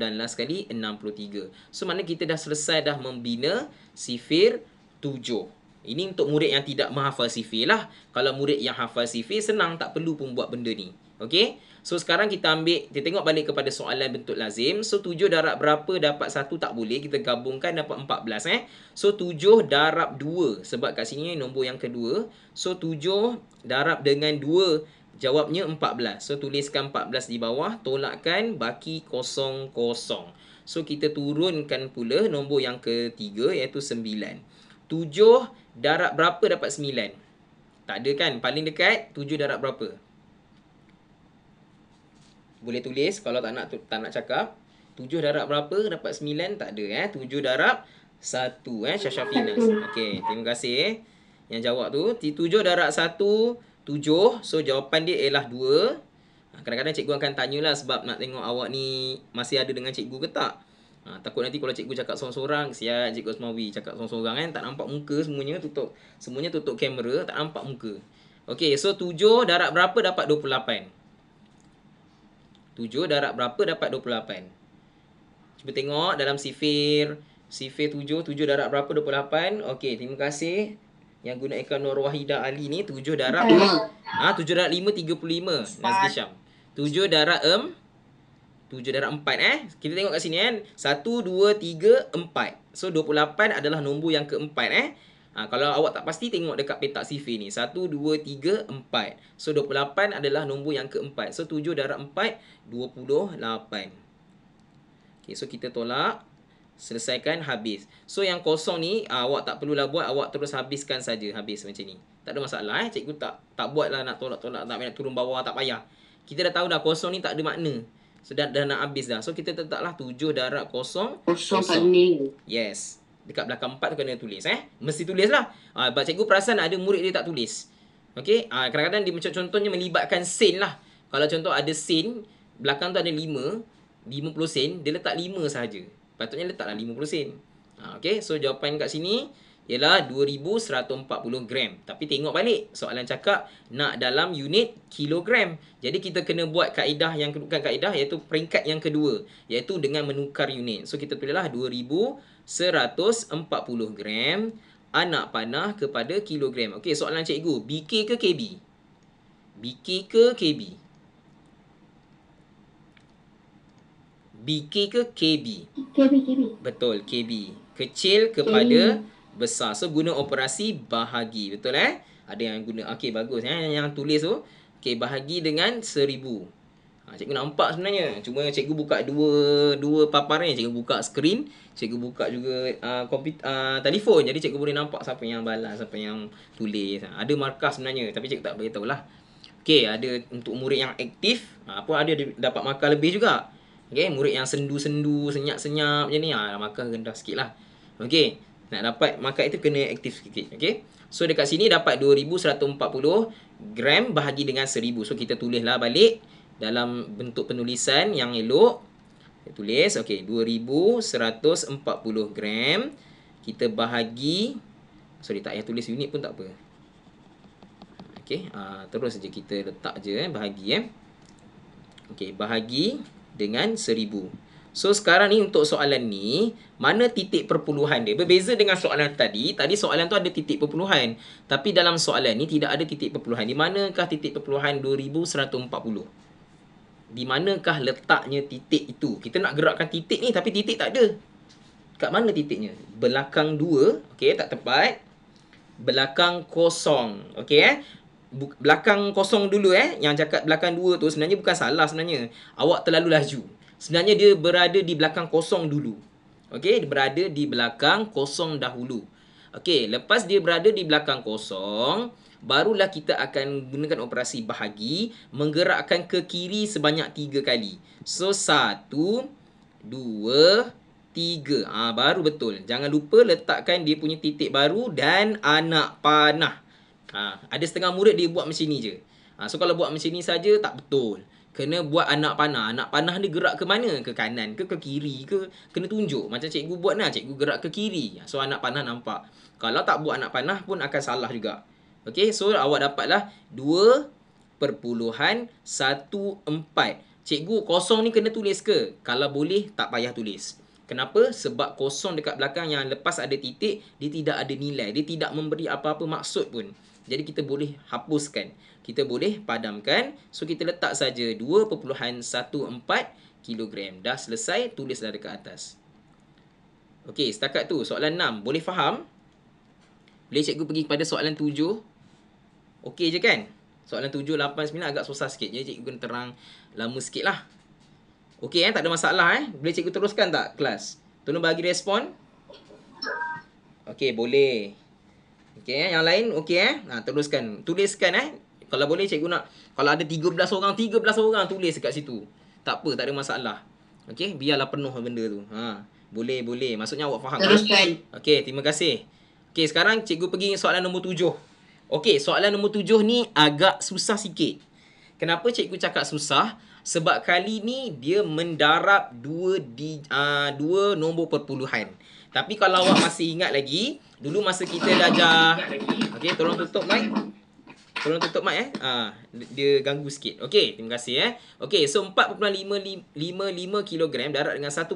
dan last sekali 63. So maknanya kita dah selesai dah membina sifir 7. Ini untuk murid yang tidak menghafal sifir lah. Kalau murid yang hafal sifir senang tak perlu pun buat benda ni. Okey? So sekarang kita ambil kita tengok balik kepada soalan bentuk lazim. So 7 darab berapa dapat 1 tak boleh kita gabungkan dapat 14 eh. So 7 darab 2 sebab kat sini nombor yang kedua. So 7 darab dengan 2 Jawapnya 14. So, tuliskan 14 di bawah. Tolakkan baki kosong-kosong. So, kita turunkan pula nombor yang ketiga iaitu 9. 7 darab berapa dapat 9? Tak ada kan? Paling dekat 7 darab berapa? Boleh tulis kalau tak nak tak nak cakap. 7 darab berapa dapat 9? Tak ada eh. 7 darab 1 eh. Syasha Finas. Okey. Terima kasih Yang jawab tu. 7 darab 1 tujuh. So, jawapan dia ialah dua. Ha, kadang-kadang cikgu akan tanyalah sebab nak tengok awak ni masih ada dengan cikgu ke tak. Ha, takut nanti kalau cikgu cakap sorang-sorang, siap cikgu Osmawi cakap sorang-sorang kan. Tak nampak muka semuanya tutup. Semuanya tutup kamera, tak nampak muka. Okay, so tujuh darab berapa dapat dua puluh lapan? Tujuh darab berapa dapat dua puluh lapan? Cuba tengok dalam sifir. Sifir tujuh, tujuh darab berapa dua puluh lapan? Okay, terima kasih yang guna ekor Wahida Ali ni tujuh darab ah ha, tujuh darab lima tiga puluh lima Nazli Syam tujuh darab em um, tujuh darab empat eh kita tengok kat sini kan satu dua tiga empat so dua puluh lapan adalah nombor yang keempat eh ha, kalau awak tak pasti tengok dekat petak sifir ni satu dua tiga empat so dua puluh lapan adalah nombor yang keempat so tujuh darab empat dua puluh lapan Okay, so kita tolak selesaikan habis. So yang kosong ni uh, awak tak perlulah buat, awak terus habiskan saja habis macam ni. Tak ada masalah eh cikgu tak tak buat lah nak tolak-tolak nak, nak turun bawah tak payah. Kita dah tahu dah kosong ni tak ada makna. Sudah so, dah, dah nak habis dah. So kita tetaplah tujuh darab kosong. Kosong pening. Yes. Dekat belakang empat tu kena tulis eh. Mesti tulis lah. uh, ah, cikgu perasan ada murid dia tak tulis. Okay. Ah uh, kadang-kadang dia macam contohnya melibatkan sin lah. Kalau contoh ada sin belakang tu ada lima 50 sen, dia letak 5 sahaja patutnya letaklah 50 sen. Ha, okay, so jawapan kat sini ialah 2,140 gram. Tapi tengok balik, soalan cakap nak dalam unit kilogram. Jadi kita kena buat kaedah yang bukan kaedah iaitu peringkat yang kedua. Iaitu dengan menukar unit. So kita tulislah 2,140 gram anak panah kepada kilogram. Okay, soalan cikgu, BK ke KB? BK ke KB? BK ke KB? KB, KB. Betul, KB. Kecil kepada KB. besar. So, guna operasi bahagi. Betul eh? Ada yang guna. Okey, bagus. Eh? Yang tulis tu. Okey, bahagi dengan seribu. Ha, cikgu nampak sebenarnya. Cuma cikgu buka dua dua paparan. Cikgu buka skrin. Cikgu buka juga uh, komputer, uh, telefon. Jadi, cikgu boleh nampak siapa yang balas, siapa yang tulis. Ha, ada markah sebenarnya. Tapi, cikgu tak beritahu lah. Okey, ada untuk murid yang aktif. Ha, apa ada dapat markah lebih juga. Okay, murid yang sendu-sendu, senyap-senyap macam ni, ha, makan rendah sikit lah. Okay, nak dapat makan itu kena aktif sikit. Okay, so dekat sini dapat 2,140 gram bahagi dengan 1,000. So, kita tulislah balik dalam bentuk penulisan yang elok. Kita tulis, okay, 2,140 gram kita bahagi, sorry tak payah tulis unit pun tak apa. Okay, uh, ah, terus saja kita letak je eh, bahagi eh. Okay, bahagi dengan seribu. So sekarang ni untuk soalan ni, mana titik perpuluhan dia? Berbeza dengan soalan tadi, tadi soalan tu ada titik perpuluhan. Tapi dalam soalan ni tidak ada titik perpuluhan. Di manakah titik perpuluhan 2140? Di manakah letaknya titik itu? Kita nak gerakkan titik ni tapi titik tak ada. Kat mana titiknya? Belakang 2, okay tak tepat. Belakang kosong, okay? eh? belakang kosong dulu eh yang cakap belakang dua tu sebenarnya bukan salah sebenarnya awak terlalu laju sebenarnya dia berada di belakang kosong dulu okey dia berada di belakang kosong dahulu okey lepas dia berada di belakang kosong barulah kita akan gunakan operasi bahagi menggerakkan ke kiri sebanyak tiga kali so satu dua tiga ha, baru betul jangan lupa letakkan dia punya titik baru dan anak panah Ha, ada setengah murid dia buat macam ni je. Ha, so kalau buat macam ni saja tak betul. Kena buat anak panah. Anak panah dia gerak ke mana? Ke kanan ke ke kiri ke? Kena tunjuk. Macam cikgu buat lah. Cikgu gerak ke kiri. So anak panah nampak. Kalau tak buat anak panah pun akan salah juga. Okay. So awak dapatlah perpuluhan 2.14. Cikgu kosong ni kena tulis ke? Kalau boleh tak payah tulis. Kenapa? Sebab kosong dekat belakang yang lepas ada titik, dia tidak ada nilai. Dia tidak memberi apa-apa maksud pun. Jadi kita boleh hapuskan. Kita boleh padamkan. So kita letak saja 2.14 kg. Dah selesai, tulislah dekat atas. Okey, setakat tu soalan 6. Boleh faham? Boleh cikgu pergi kepada soalan 7? Okey je kan? Soalan 7, 8, 9 agak susah sikit. Jadi ya, cikgu kena terang lama sikit lah. Okey eh, tak ada masalah eh. Boleh cikgu teruskan tak kelas? Tolong bagi respon. Okey, boleh. Boleh. Okey eh? yang lain okey eh. Ha teruskan. Tuliskan eh. Kalau boleh cikgu nak kalau ada 13 orang 13 orang tulis dekat situ. Tak apa, tak ada masalah. Okey, biarlah penuh benda tu. Ha. Boleh, boleh. Maksudnya awak faham. Eh? Teruskan. Okey, terima kasih. Okey, sekarang cikgu pergi soalan nombor 7. Okey, soalan nombor tujuh ni agak susah sikit. Kenapa cikgu cakap susah? sebab kali ni dia mendarab dua di uh, dua nombor perpuluhan. Tapi kalau awak masih ingat lagi, dulu masa kita belajar okay? tolong tutup mic. Tolong tutup mic eh. uh, dia ganggu sikit. Okay, terima kasih eh. Okay, so 4.55 kilogram darab dengan 1.5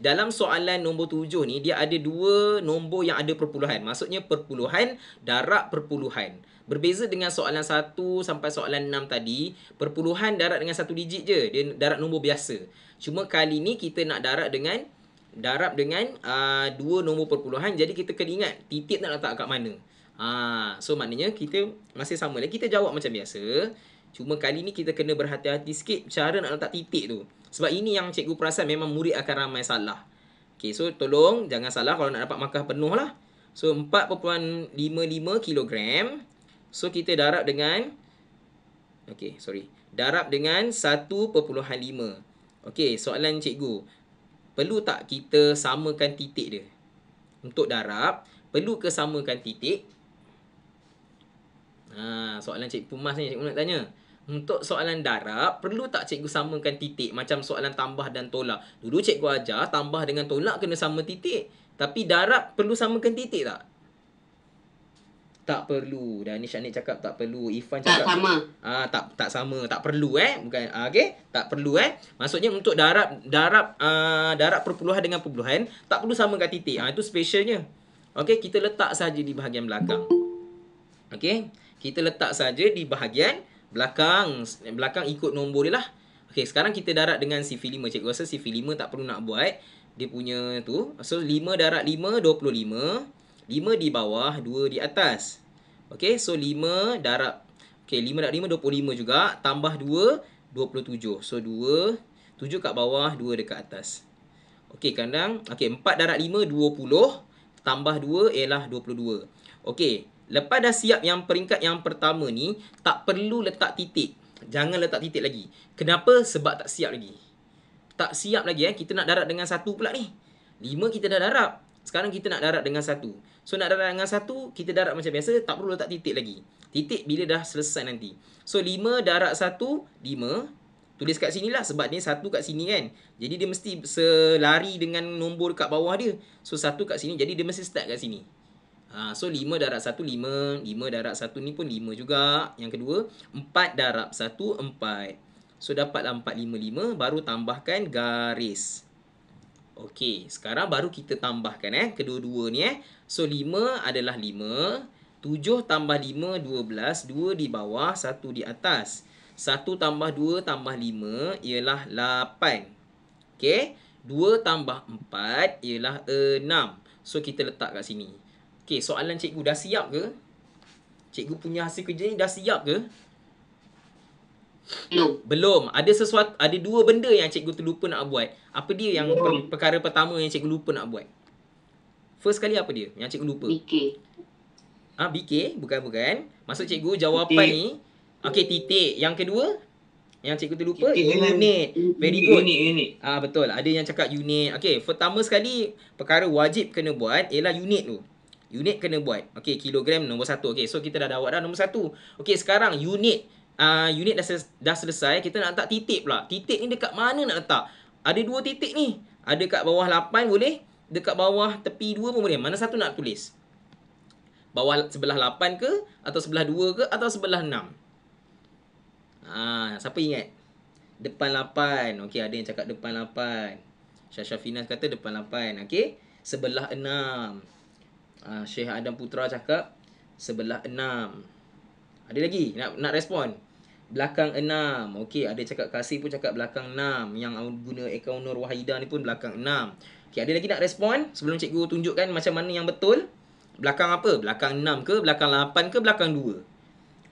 dalam soalan nombor tujuh ni, dia ada dua nombor yang ada perpuluhan. Maksudnya perpuluhan, darab perpuluhan. Berbeza dengan soalan 1 sampai soalan 6 tadi, perpuluhan darat dengan satu digit je. Dia darat nombor biasa. Cuma kali ni kita nak darat dengan darab dengan uh, dua nombor perpuluhan. Jadi kita kena ingat titik nak letak kat mana. uh, so maknanya kita masih sama lah. Kita jawab macam biasa. Cuma kali ni kita kena berhati-hati sikit cara nak letak titik tu. Sebab ini yang cikgu perasan memang murid akan ramai salah. Okay, so tolong jangan salah kalau nak dapat markah penuh lah. So, 4.55 kilogram. So kita darab dengan Okay, sorry Darab dengan 1.5 Okay, soalan cikgu Perlu tak kita samakan titik dia? Untuk darab Perlu ke samakan titik? Ha, soalan cikgu Pumas ni cikgu nak tanya untuk soalan darab, perlu tak cikgu samakan titik macam soalan tambah dan tolak? Dulu cikgu ajar, tambah dengan tolak kena sama titik. Tapi darab perlu samakan titik tak? tak perlu dan ni cakap tak perlu Ifan cakap tak sama ah tak tak sama tak perlu eh bukan ah, okey tak perlu eh maksudnya untuk darab darab ah, darab perpuluhan dengan perpuluhan tak perlu sama kat titik ah itu specialnya okey kita letak saja di bahagian belakang okey kita letak saja di bahagian belakang belakang ikut nombor dia lah okey sekarang kita darab dengan CV5 cikgu rasa CV5 tak perlu nak buat dia punya tu so 5 darab 5 25 Lima di bawah, dua di atas. Okey, so lima darab okey, lima darab lima dua puluh lima juga tambah dua dua puluh tujuh, So dua tujuh kat bawah, dua dekat atas. Okey, kadang okey, empat darab lima dua puluh, tambah dua, ialah dua puluh dua, Okey, lepas dah siap yang peringkat yang pertama ni, tak perlu letak titik. Jangan letak titik lagi. Kenapa? Sebab tak siap lagi. Tak siap lagi eh. Kita nak darab dengan satu pula ni. lima kita dah darab. Sekarang kita nak darat dengan satu. So nak darat dengan satu, kita darat macam biasa, tak perlu letak titik lagi. Titik bila dah selesai nanti. So 5 darat 1, 5. Tulis kat sini lah sebab dia 1 kat sini kan. Jadi dia mesti selari dengan nombor kat bawah dia. So 1 kat sini, jadi dia mesti start kat sini. Ha, so 5 darab 1, 5 5 darab 1 ni pun 5 juga Yang kedua 4 darab 1, 4 So dapatlah 4, 5, 5 Baru tambahkan garis Okey, sekarang baru kita tambahkan eh kedua-dua ni eh. So 5 adalah 5, 7 tambah 5 12, 2 di bawah, 1 di atas. 1 tambah 2 tambah 5 ialah 8. Okey, 2 tambah 4 ialah 6. So kita letak kat sini. Okey, soalan cikgu dah siap ke? Cikgu punya hasil kerja ni dah siap ke? Belum. Belum. Ada sesuatu ada dua benda yang cikgu terlupa nak buat. Apa dia yang per- perkara pertama yang cikgu lupa nak buat? First kali apa dia yang cikgu lupa? BK. Ah ha, BK bukan bukan. Maksud cikgu jawapan titik. ni okey titik. Yang kedua yang cikgu terlupa titik unit. Very good. Unit unit. Ah betul. Ada yang cakap unit. Okey, pertama sekali perkara wajib kena buat ialah unit tu. Unit kena buat. Okey, kilogram nombor satu. Okey, so kita dah dapat dah nombor satu. Okey, sekarang unit uh, unit dah, ses- dah selesai, kita nak letak titik pula. Titik ni dekat mana nak letak? Ada dua titik ni. Ada kat bawah 8 boleh, dekat bawah tepi 2 pun boleh. Mana satu nak tulis? Bawah sebelah 8 ke atau sebelah 2 ke atau sebelah 6? Ah, siapa ingat? Depan 8. Okey, ada yang cakap depan 8. Syah Syafinas kata depan 8. Okey. Sebelah 6. Ah, Syekh Adam Putra cakap sebelah 6. Ada lagi nak nak respon? belakang enam, Okey, ada cakap kasih pun cakap belakang enam, Yang guna akaun Nur Wahida ni pun belakang enam. Okey, ada lagi nak respon sebelum cikgu tunjukkan macam mana yang betul? Belakang apa? Belakang enam ke belakang lapan ke belakang dua?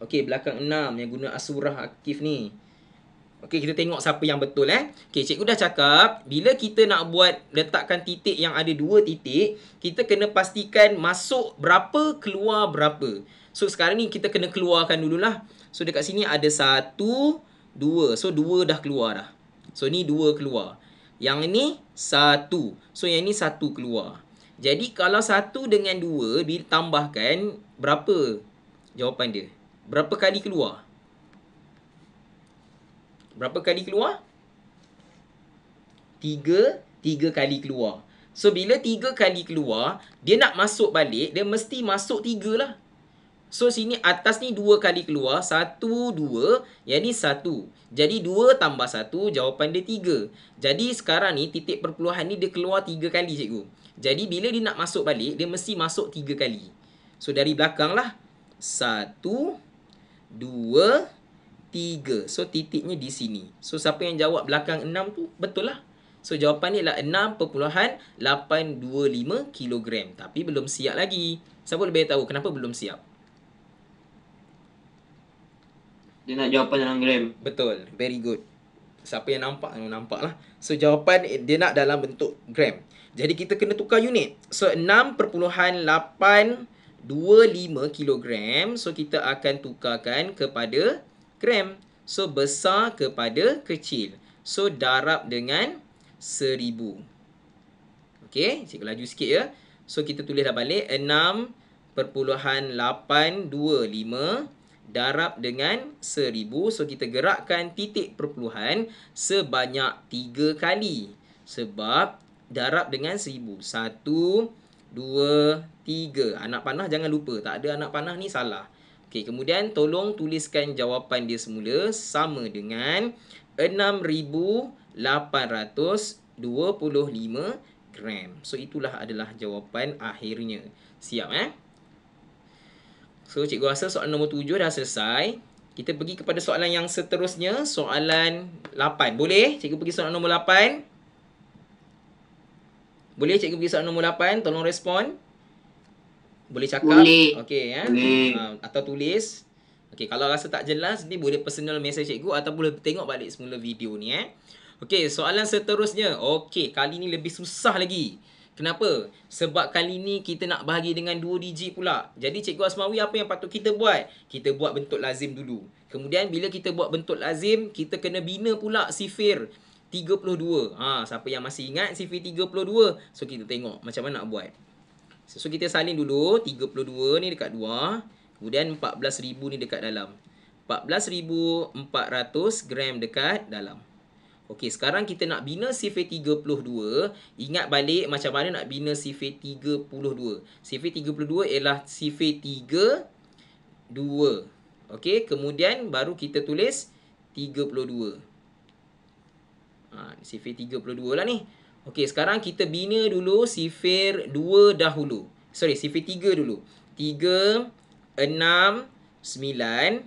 Okey, belakang enam yang guna Asurah Akif ni. Okey, kita tengok siapa yang betul eh. Okey, cikgu dah cakap bila kita nak buat letakkan titik yang ada dua titik, kita kena pastikan masuk berapa, keluar berapa. So sekarang ni kita kena keluarkan dululah. So dekat sini ada satu, dua, So dua dah keluar dah. So ni dua keluar. Yang ini satu, So yang ini satu keluar. Jadi kalau satu dengan dua ditambahkan berapa jawapan dia? Berapa kali keluar? Berapa kali keluar? Tiga, tiga kali keluar. So bila tiga kali keluar, dia nak masuk balik, dia mesti masuk tiga lah. So sini atas ni dua kali keluar. Satu, dua. Yang ni satu. Jadi dua tambah satu. Jawapan dia tiga. Jadi sekarang ni titik perpuluhan ni dia keluar tiga kali cikgu. Jadi bila dia nak masuk balik. Dia mesti masuk tiga kali. So dari belakang lah. Satu, dua, tiga. So titiknya di sini. So siapa yang jawab belakang enam tu betul lah. So jawapan ni adalah 6.825 kilogram. Tapi belum siap lagi. Siapa lebih tahu kenapa belum siap? Dia nak jawapan dalam gram. Betul. Very good. Siapa yang nampak, nampak lah. So, jawapan eh, dia nak dalam bentuk gram. Jadi, kita kena tukar unit. So, 6.825 kilogram. So, kita akan tukarkan kepada gram. So, besar kepada kecil. So, darab dengan seribu. Okay. Cikgu laju sikit ya. So, kita tulis dah balik. 6.825 kilogram darab dengan seribu, so kita gerakkan titik perpuluhan sebanyak tiga kali sebab darab dengan seribu satu, dua, tiga. anak panah jangan lupa tak ada anak panah ni salah okey kemudian tolong tuliskan jawapan dia semula sama dengan enam ribu lapan ratus dua puluh lima gram so itulah adalah jawapan akhirnya siap eh So cikgu rasa soalan nombor tujuh dah selesai Kita pergi kepada soalan yang seterusnya Soalan lapan Boleh cikgu pergi soalan nombor lapan? Boleh cikgu pergi soalan nombor lapan? Tolong respon Boleh cakap? Boleh okay, eh? Ya. Boleh ah, Atau tulis Okey, kalau rasa tak jelas ni boleh personal message cikgu atau boleh tengok balik semula video ni eh. Okey, soalan seterusnya. Okey, kali ni lebih susah lagi. Kenapa? Sebab kali ni kita nak bahagi dengan 2 digit pula. Jadi Cikgu Asmawi apa yang patut kita buat? Kita buat bentuk lazim dulu. Kemudian bila kita buat bentuk lazim, kita kena bina pula sifir 32. Ha, siapa yang masih ingat sifir 32? So kita tengok macam mana nak buat. So kita salin dulu 32 ni dekat 2. Kemudian 14,000 ni dekat dalam. 14,400 gram dekat dalam. Okey, sekarang kita nak bina CFA 32. Ingat balik macam mana nak bina CV 32. CFA 32 ialah CV 3 2. Okey, kemudian baru kita tulis 32. Ha, CFA 32 lah ni. Okey, sekarang kita bina dulu CV 2 dahulu. Sorry, CV 3 dulu. 3 6 9 12 15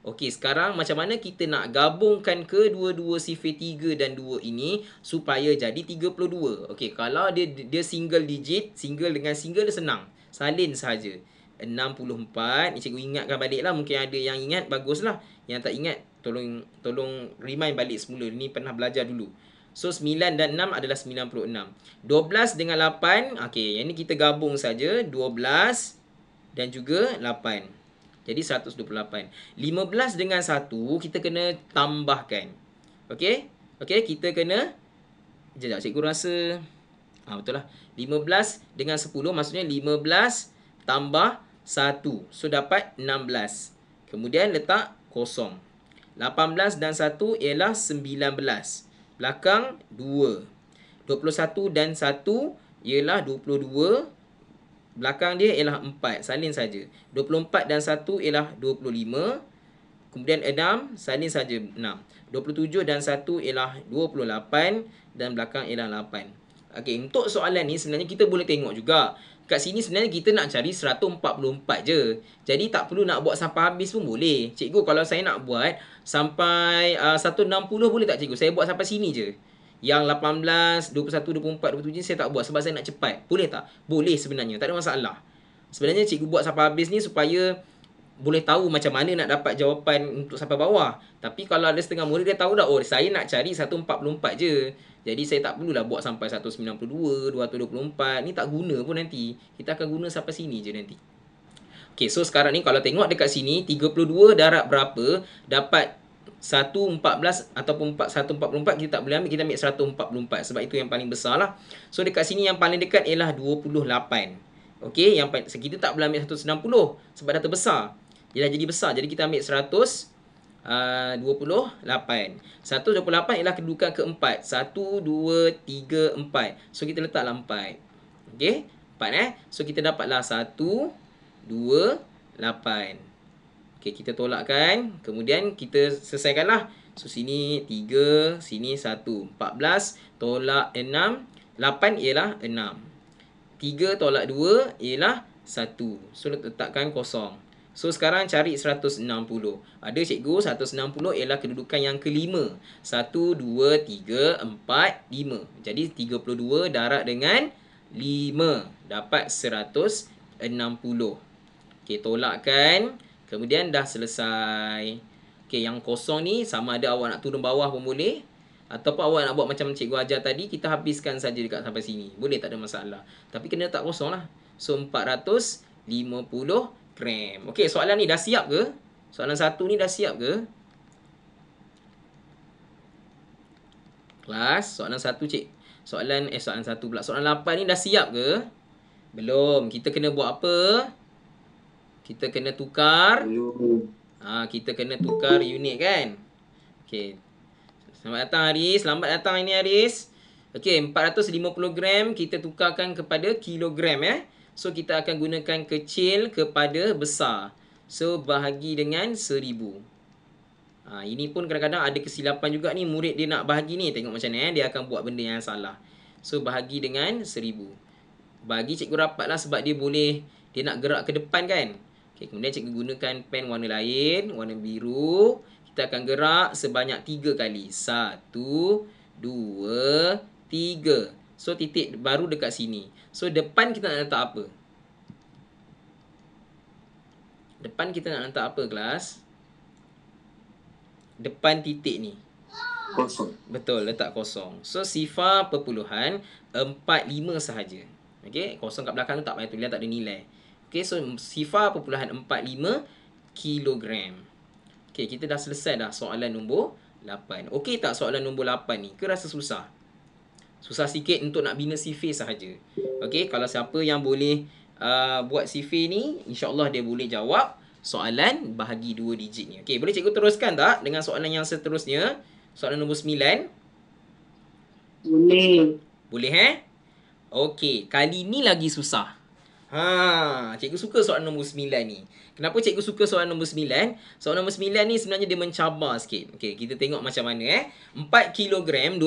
Okey, sekarang macam mana kita nak gabungkan kedua-dua sifir 3 dan 2 ini supaya jadi 32. Okey, kalau dia dia single digit, single dengan single dia senang. Salin sahaja. 64, ni cikgu ingatkan lah Mungkin ada yang ingat, baguslah. Yang tak ingat, tolong tolong remind balik semula. Ni pernah belajar dulu. So 9 dan 6 adalah 96. 12 dengan 8, okey, yang ni kita gabung saja 12 dan juga jadi 128. 15 dengan 1 kita kena tambahkan. Okey? Okey, kita kena Sekejap, cikgu rasa ha, Betul lah 15 dengan 10 Maksudnya 15 tambah 1 So, dapat 16 Kemudian, letak kosong 18 dan 1 ialah 19 Belakang, 2 21 dan 1 ialah belakang dia ialah 4 salin saja 24 dan 1 ialah 25 kemudian 6 salin saja 6 27 dan 1 ialah 28 dan belakang ialah 8 okey untuk soalan ni sebenarnya kita boleh tengok juga kat sini sebenarnya kita nak cari 144 je jadi tak perlu nak buat sampai habis pun boleh cikgu kalau saya nak buat sampai uh, 160 boleh tak cikgu saya buat sampai sini je yang 18, 21, 24, 27 saya tak buat sebab saya nak cepat. Boleh tak? Boleh sebenarnya. Tak ada masalah. Sebenarnya cikgu buat sampai habis ni supaya boleh tahu macam mana nak dapat jawapan untuk sampai bawah. Tapi kalau ada setengah murid dia tahu dah, oh saya nak cari 144 je. Jadi saya tak perlulah buat sampai 192, 224. Ni tak guna pun nanti. Kita akan guna sampai sini je nanti. Okay, so sekarang ni kalau tengok dekat sini, 32 darab berapa dapat 114 ataupun 1144 kita tak boleh ambil kita ambil 144 sebab itu yang paling besar lah so dekat sini yang paling dekat ialah 28 ok yang paling, kita tak boleh ambil 160 sebab dah terbesar dia dah jadi besar jadi kita ambil 100 uh, 28 128 ialah kedudukan keempat 1 2 3 4 so kita letaklah 4 ok 4 eh so kita dapatlah 1 2 8 Okey, kita tolakkan. Kemudian kita selesaikanlah. So, sini 3, sini 1. 14 tolak 6. 8 ialah 6. 3 tolak 2 ialah 1. So, letakkan kosong. So, sekarang cari 160. Ada cikgu, 160 ialah kedudukan yang kelima. 1, 2, 3, 4, 5. Jadi, 32 darat dengan 5. Dapat 160. Okey, tolakkan. Okey. Kemudian dah selesai. Okey, yang kosong ni sama ada awak nak turun bawah pun boleh. Ataupun awak nak buat macam cikgu ajar tadi, kita habiskan saja dekat sampai sini. Boleh, tak ada masalah. Tapi kena tak kosong lah. So, 450 gram. Okey, soalan ni dah siap ke? Soalan satu ni dah siap ke? Kelas, soalan satu cik. Soalan, eh soalan satu pula. Soalan lapan ni dah siap ke? Belum. Kita kena buat Apa? kita kena tukar ah ha, kita kena tukar unit kan okey selamat datang Aris selamat datang ini Aris okey 450 gram kita tukarkan kepada kilogram eh so kita akan gunakan kecil kepada besar so bahagi dengan seribu. Ha, ini pun kadang-kadang ada kesilapan juga ni murid dia nak bahagi ni tengok macam ni eh dia akan buat benda yang salah. So bahagi dengan seribu. Bagi cikgu rapatlah sebab dia boleh dia nak gerak ke depan kan. Okay, kemudian cikgu gunakan pen warna lain, warna biru. Kita akan gerak sebanyak tiga kali. Satu, dua, tiga. So, titik baru dekat sini. So, depan kita nak letak apa? Depan kita nak letak apa, kelas? Depan titik ni. Kosong. Betul, letak kosong. So, sifar perpuluhan empat lima sahaja. Okay, kosong kat belakang tu tak payah tulis, tak ada nilai. Okay, so sifar perpuluhan 45 kilogram. Okay, kita dah selesai dah soalan nombor 8. Okey tak soalan nombor 8 ni? Ke rasa susah? Susah sikit untuk nak bina sifir sahaja. Okey, kalau siapa yang boleh uh, buat sifir ni, insyaAllah dia boleh jawab soalan bahagi dua digit ni. Okey, boleh cikgu teruskan tak dengan soalan yang seterusnya? Soalan nombor 9. Boleh. Boleh eh? Okey, kali ni lagi susah. Ha, cikgu suka soalan nombor 9 ni. Kenapa cikgu suka soalan nombor 9? Soalan nombor 9 ni sebenarnya dia mencabar sikit. Okey, kita tengok macam mana eh. 4 kg 250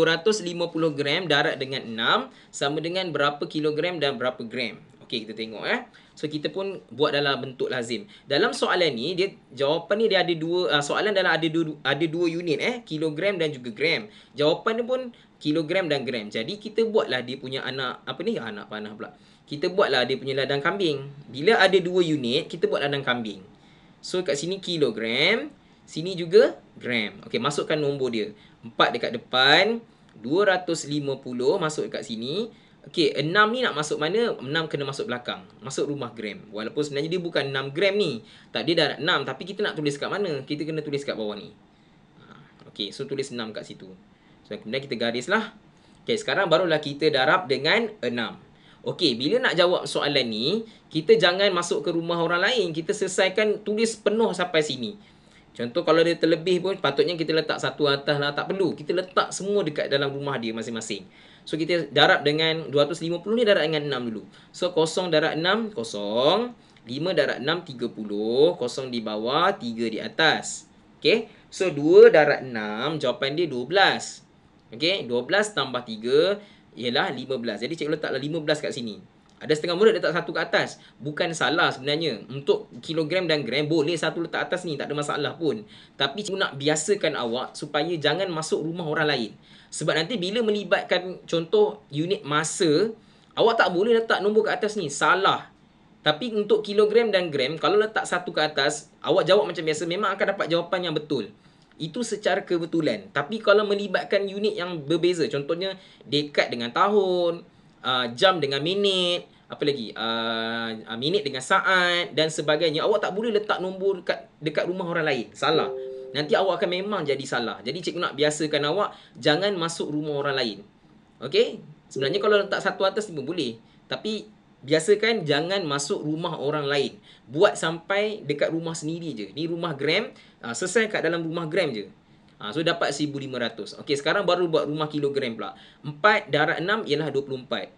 gram darat dengan 6 sama dengan berapa kilogram dan berapa gram. Okey, kita tengok eh. So kita pun buat dalam bentuk lazim. Dalam soalan ni dia jawapan ni dia ada dua ah, soalan dalam ada dua ada dua unit eh, kilogram dan juga gram. Jawapan dia pun kilogram dan gram. Jadi kita buatlah dia punya anak apa ni? Ah, anak panah pula. Kita buatlah dia punya ladang kambing. Bila ada dua unit, kita buat ladang kambing. So kat sini kilogram, sini juga gram. Okey, masukkan nombor dia. 4 dekat depan, 250 masuk dekat sini. Okey, 6 ni nak masuk mana? 6 kena masuk belakang. Masuk rumah gram. Walaupun sebenarnya dia bukan 6 gram ni. Tak, dia dah 6. Tapi kita nak tulis kat mana? Kita kena tulis kat bawah ni. Ah, okey, so tulis 6 kat situ. So, kemudian kita garislah. Okay, sekarang barulah kita darab dengan enam. Okay, bila nak jawab soalan ni, kita jangan masuk ke rumah orang lain. Kita selesaikan tulis penuh sampai sini. Contoh kalau dia terlebih pun, patutnya kita letak satu atas lah. Tak perlu. Kita letak semua dekat dalam rumah dia masing-masing. So, kita darab dengan 250 ni darab dengan 6 dulu. So, kosong darab 6, kosong. 5 darab 6, 30. Kosong di bawah, 3 di atas. Okay. So, 2 darab 6, jawapan dia 12. Okey, 12 tambah 3 ialah 15. Jadi cikgu letaklah 15 kat sini. Ada setengah murid letak satu ke atas. Bukan salah sebenarnya. Untuk kilogram dan gram boleh satu letak atas ni. Tak ada masalah pun. Tapi cikgu nak biasakan awak supaya jangan masuk rumah orang lain. Sebab nanti bila melibatkan contoh unit masa, awak tak boleh letak nombor ke atas ni. Salah. Tapi untuk kilogram dan gram, kalau letak satu ke atas, awak jawab macam biasa, memang akan dapat jawapan yang betul. Itu secara kebetulan. Tapi kalau melibatkan unit yang berbeza, contohnya dekat dengan tahun, uh, jam dengan minit, apa lagi? Uh, minit dengan saat dan sebagainya. Awak tak boleh letak nombor dekat, dekat rumah orang lain. Salah. Nanti awak akan memang jadi salah. Jadi cikgu nak biasakan awak jangan masuk rumah orang lain. Okay? Sebenarnya kalau letak satu atas pun boleh. Tapi Biasakan jangan masuk rumah orang lain. Buat sampai dekat rumah sendiri je. Ni rumah gram. Ha, selesai kat dalam rumah gram je. Ha, so dapat 1,500. Okey, sekarang baru buat rumah kilogram pula. 4 darat 6 ialah 24.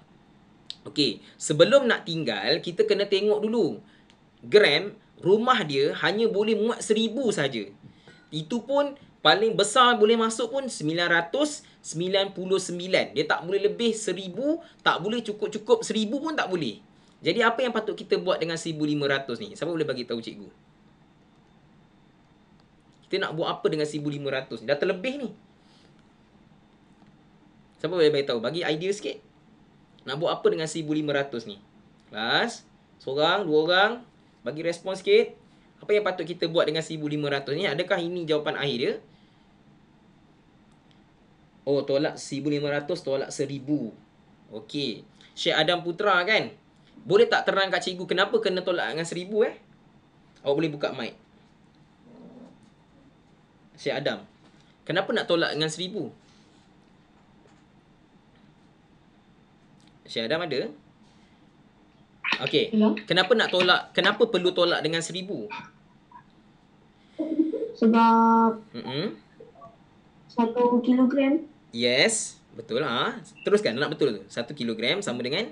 Okey, sebelum nak tinggal, kita kena tengok dulu. Gram, rumah dia hanya boleh muat 1,000 saja. Itu pun paling besar boleh masuk pun 999. Dia tak boleh lebih 1000, tak boleh cukup-cukup 1000 pun tak boleh. Jadi apa yang patut kita buat dengan 1500 ni? Siapa boleh bagi tahu cikgu? Kita nak buat apa dengan 1500 ni? Dah terlebih ni. Siapa boleh bagi tahu? Bagi idea sikit. Nak buat apa dengan 1500 ni? Kelas, seorang, dua orang, bagi respon sikit. Apa yang patut kita buat dengan 1500 ni? Adakah ini jawapan akhir dia? Oh tolak 1500 tolak 1000. Okey. Syekh Adam Putra kan. Boleh tak terang kat cikgu kenapa kena tolak dengan 1000 eh? Awak boleh buka mic. Syekh Adam. Kenapa nak tolak dengan 1000? Syekh Adam ada? Okey. Kenapa nak tolak? Kenapa perlu tolak dengan 1000? Sebab Mm-mm. satu kilogram Yes, betul ah. Ha? Teruskan, nak betul tu. Satu kilogram sama dengan?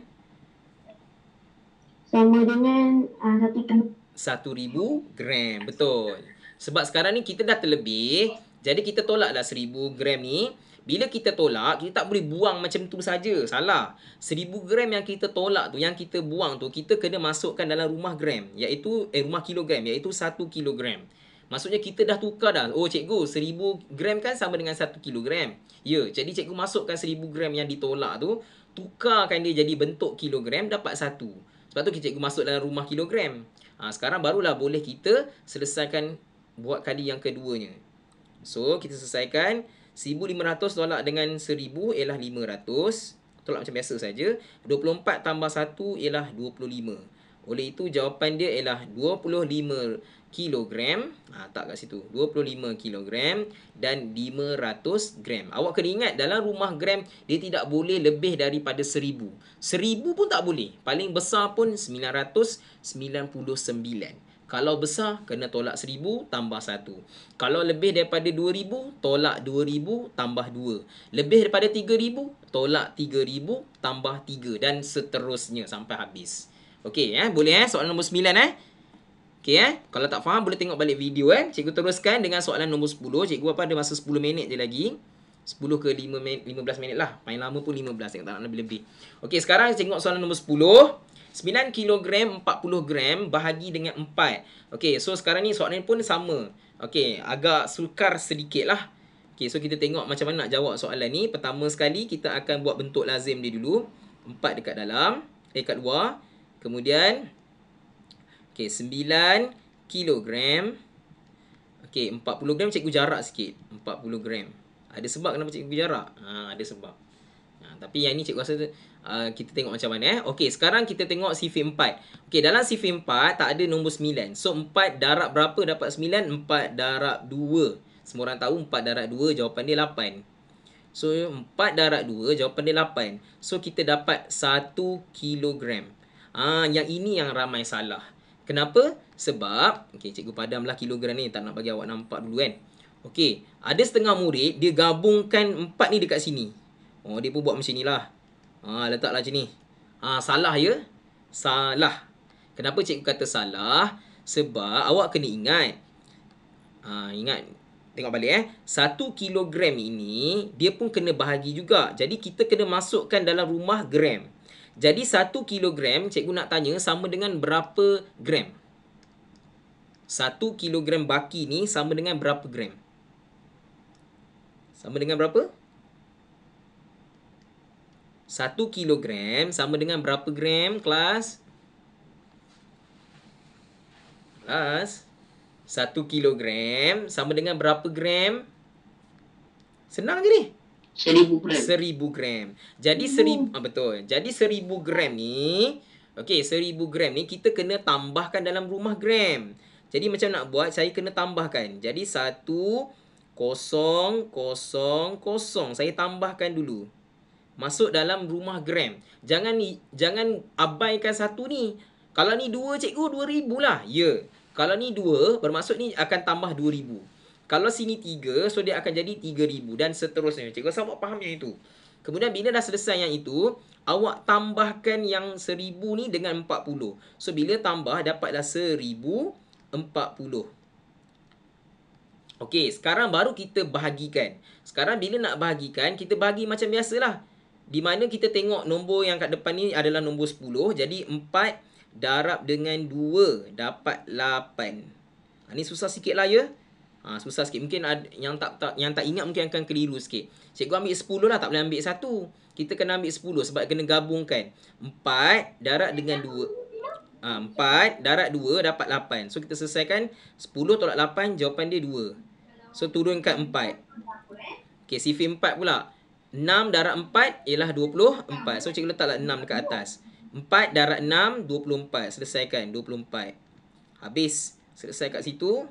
Sama dengan ah, satu uh, Satu ribu gram, betul. Sebab sekarang ni kita dah terlebih, jadi kita tolaklah seribu gram ni. Bila kita tolak, kita tak boleh buang macam tu saja. Salah. Seribu gram yang kita tolak tu, yang kita buang tu, kita kena masukkan dalam rumah gram. Iaitu, eh rumah kilogram. Iaitu satu kilogram. Okay. Maksudnya kita dah tukar dah. Oh cikgu, seribu gram kan sama dengan satu kilogram. Ya, jadi cikgu masukkan seribu gram yang ditolak tu, tukarkan dia jadi bentuk kilogram dapat satu. Sebab tu cikgu masuk dalam rumah kilogram. Ha, sekarang barulah boleh kita selesaikan buat kali yang keduanya. So, kita selesaikan 1500 tolak dengan 1000 ialah 500. Tolak macam biasa saja. 24 tambah 1 ialah 25. Oleh itu jawapan dia ialah kilogram ha, tak kat situ 25 kilogram dan 500 gram awak kena ingat dalam rumah gram dia tidak boleh lebih daripada 1000 1000 pun tak boleh paling besar pun 999 kalau besar, kena tolak seribu, tambah satu. Kalau lebih daripada dua ribu, tolak dua ribu, tambah dua. Lebih daripada tiga ribu, tolak tiga ribu, tambah tiga. Dan seterusnya sampai habis. Okey, eh? boleh eh? soalan nombor sembilan. Eh? Okey eh. Kalau tak faham boleh tengok balik video eh. Cikgu teruskan dengan soalan nombor 10. Cikgu apa ada masa 10 minit je lagi. 10 ke 5 minit, 15 minit lah. Paling lama pun 15. Tengok tak nak lebih-lebih. Okey sekarang cikgu tengok soalan nombor 10. 9 kg 40 gram bahagi dengan 4. Okay, so sekarang ni soalan pun sama. Okay, agak sukar sedikit lah. Okay, so kita tengok macam mana nak jawab soalan ni. Pertama sekali, kita akan buat bentuk lazim dia dulu. 4 dekat dalam, eh, dekat luar. Kemudian, Okey, 9 kilogram. Okey, 40 gram cikgu jarak sikit. 40 gram. Ada sebab kenapa cikgu jarak? Ha, ada sebab. Ha, tapi yang ni cikgu rasa uh, kita tengok macam mana eh. Okey, sekarang kita tengok sifir 4. Okey, dalam sifir 4 tak ada nombor 9. So, 4 darab berapa dapat 9? 4 darab 2. Semua orang tahu 4 darab 2 jawapan dia 8. So, 4 darab 2 jawapan dia 8. So, kita dapat 1 kilogram. Ah, ha, yang ini yang ramai salah. Kenapa? Sebab, okay, cikgu padamlah kilogram ni tak nak bagi awak nampak dulu kan. Okay, ada setengah murid dia gabungkan empat ni dekat sini. Oh, dia pun buat macam inilah. Ha, letaklah macam ni. Ha, salah ya? Salah. Kenapa cikgu kata salah? Sebab awak kena ingat. Ha, ingat. Tengok balik eh. Satu kilogram ini, dia pun kena bahagi juga. Jadi, kita kena masukkan dalam rumah gram. Jadi 1 kilogram, cikgu nak tanya sama dengan berapa gram? 1 kilogram baki ni sama dengan berapa gram? Sama dengan berapa? 1 kilogram sama dengan berapa gram kelas? Kelas 1 kilogram sama dengan berapa gram? Senang je ni. Seribu gram. Seribu gram. Jadi seribu, ah, betul. Jadi seribu gram ni, okay, seribu gram ni kita kena tambahkan dalam rumah gram. Jadi macam nak buat, saya kena tambahkan. Jadi satu, kosong, kosong, kosong. Saya tambahkan dulu. Masuk dalam rumah gram. Jangan ni, jangan abaikan satu ni. Kalau ni dua, cikgu, dua ribu lah. Ya. Yeah. Kalau ni dua, bermaksud ni akan tambah dua ribu. Kalau sini 3, so dia akan jadi 3,000 dan seterusnya. Cikgu Sam, awak faham yang itu? Kemudian bila dah selesai yang itu, awak tambahkan yang 1,000 ni dengan 40. So, bila tambah, dapatlah 1,040. Okey, sekarang baru kita bahagikan. Sekarang bila nak bahagikan, kita bagi macam biasalah. Di mana kita tengok nombor yang kat depan ni adalah nombor 10. Jadi, 4 darab dengan 2 dapat 8. Ini ha, susah sikit lah ya. Ha, susah sikit. Mungkin ada, yang tak, tak yang tak ingat mungkin akan keliru sikit. Cikgu ambil sepuluh lah. Tak boleh ambil satu. Kita kena ambil sepuluh sebab kena gabungkan. Empat darat dengan dua. Ha, empat darat dua dapat lapan. So, kita selesaikan sepuluh tolak lapan. Jawapan dia dua. So, turunkan empat. Okay, sifir empat pula. Enam darat empat ialah dua puluh empat. So, cikgu letaklah enam dekat atas. Empat darat enam, dua puluh empat. Selesaikan dua puluh empat. Habis. Selesai kat situ.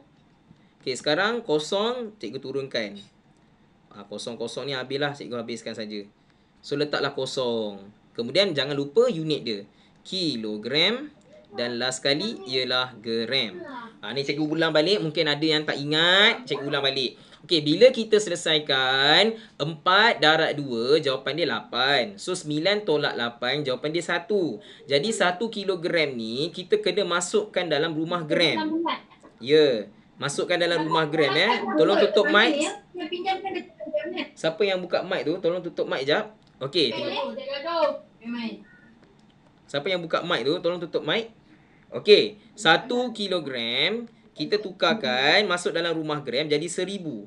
Okey, sekarang kosong, cikgu turunkan. Ha, kosong-kosong ni habislah, cikgu habiskan saja. So, letaklah kosong. Kemudian, jangan lupa unit dia. Kilogram dan last kali ialah gram. Ha, ni cikgu ulang balik. Mungkin ada yang tak ingat. Cikgu ulang balik. Okey, bila kita selesaikan 4 darat 2, jawapan dia 8. So, 9 tolak 8, jawapan dia 1. Jadi, 1 kilogram ni kita kena masukkan dalam rumah gram. Ya. Yeah masukkan dalam Aku rumah Grand eh. Tolong tutup mic. Ya. Siapa yang buka mic tu? Tolong tutup mic jap. Okey, tunggu. Eh, Siapa yang buka mic tu? Tolong tutup mic. Okey, Satu kilogram kita tukarkan masuk dalam rumah gram jadi seribu.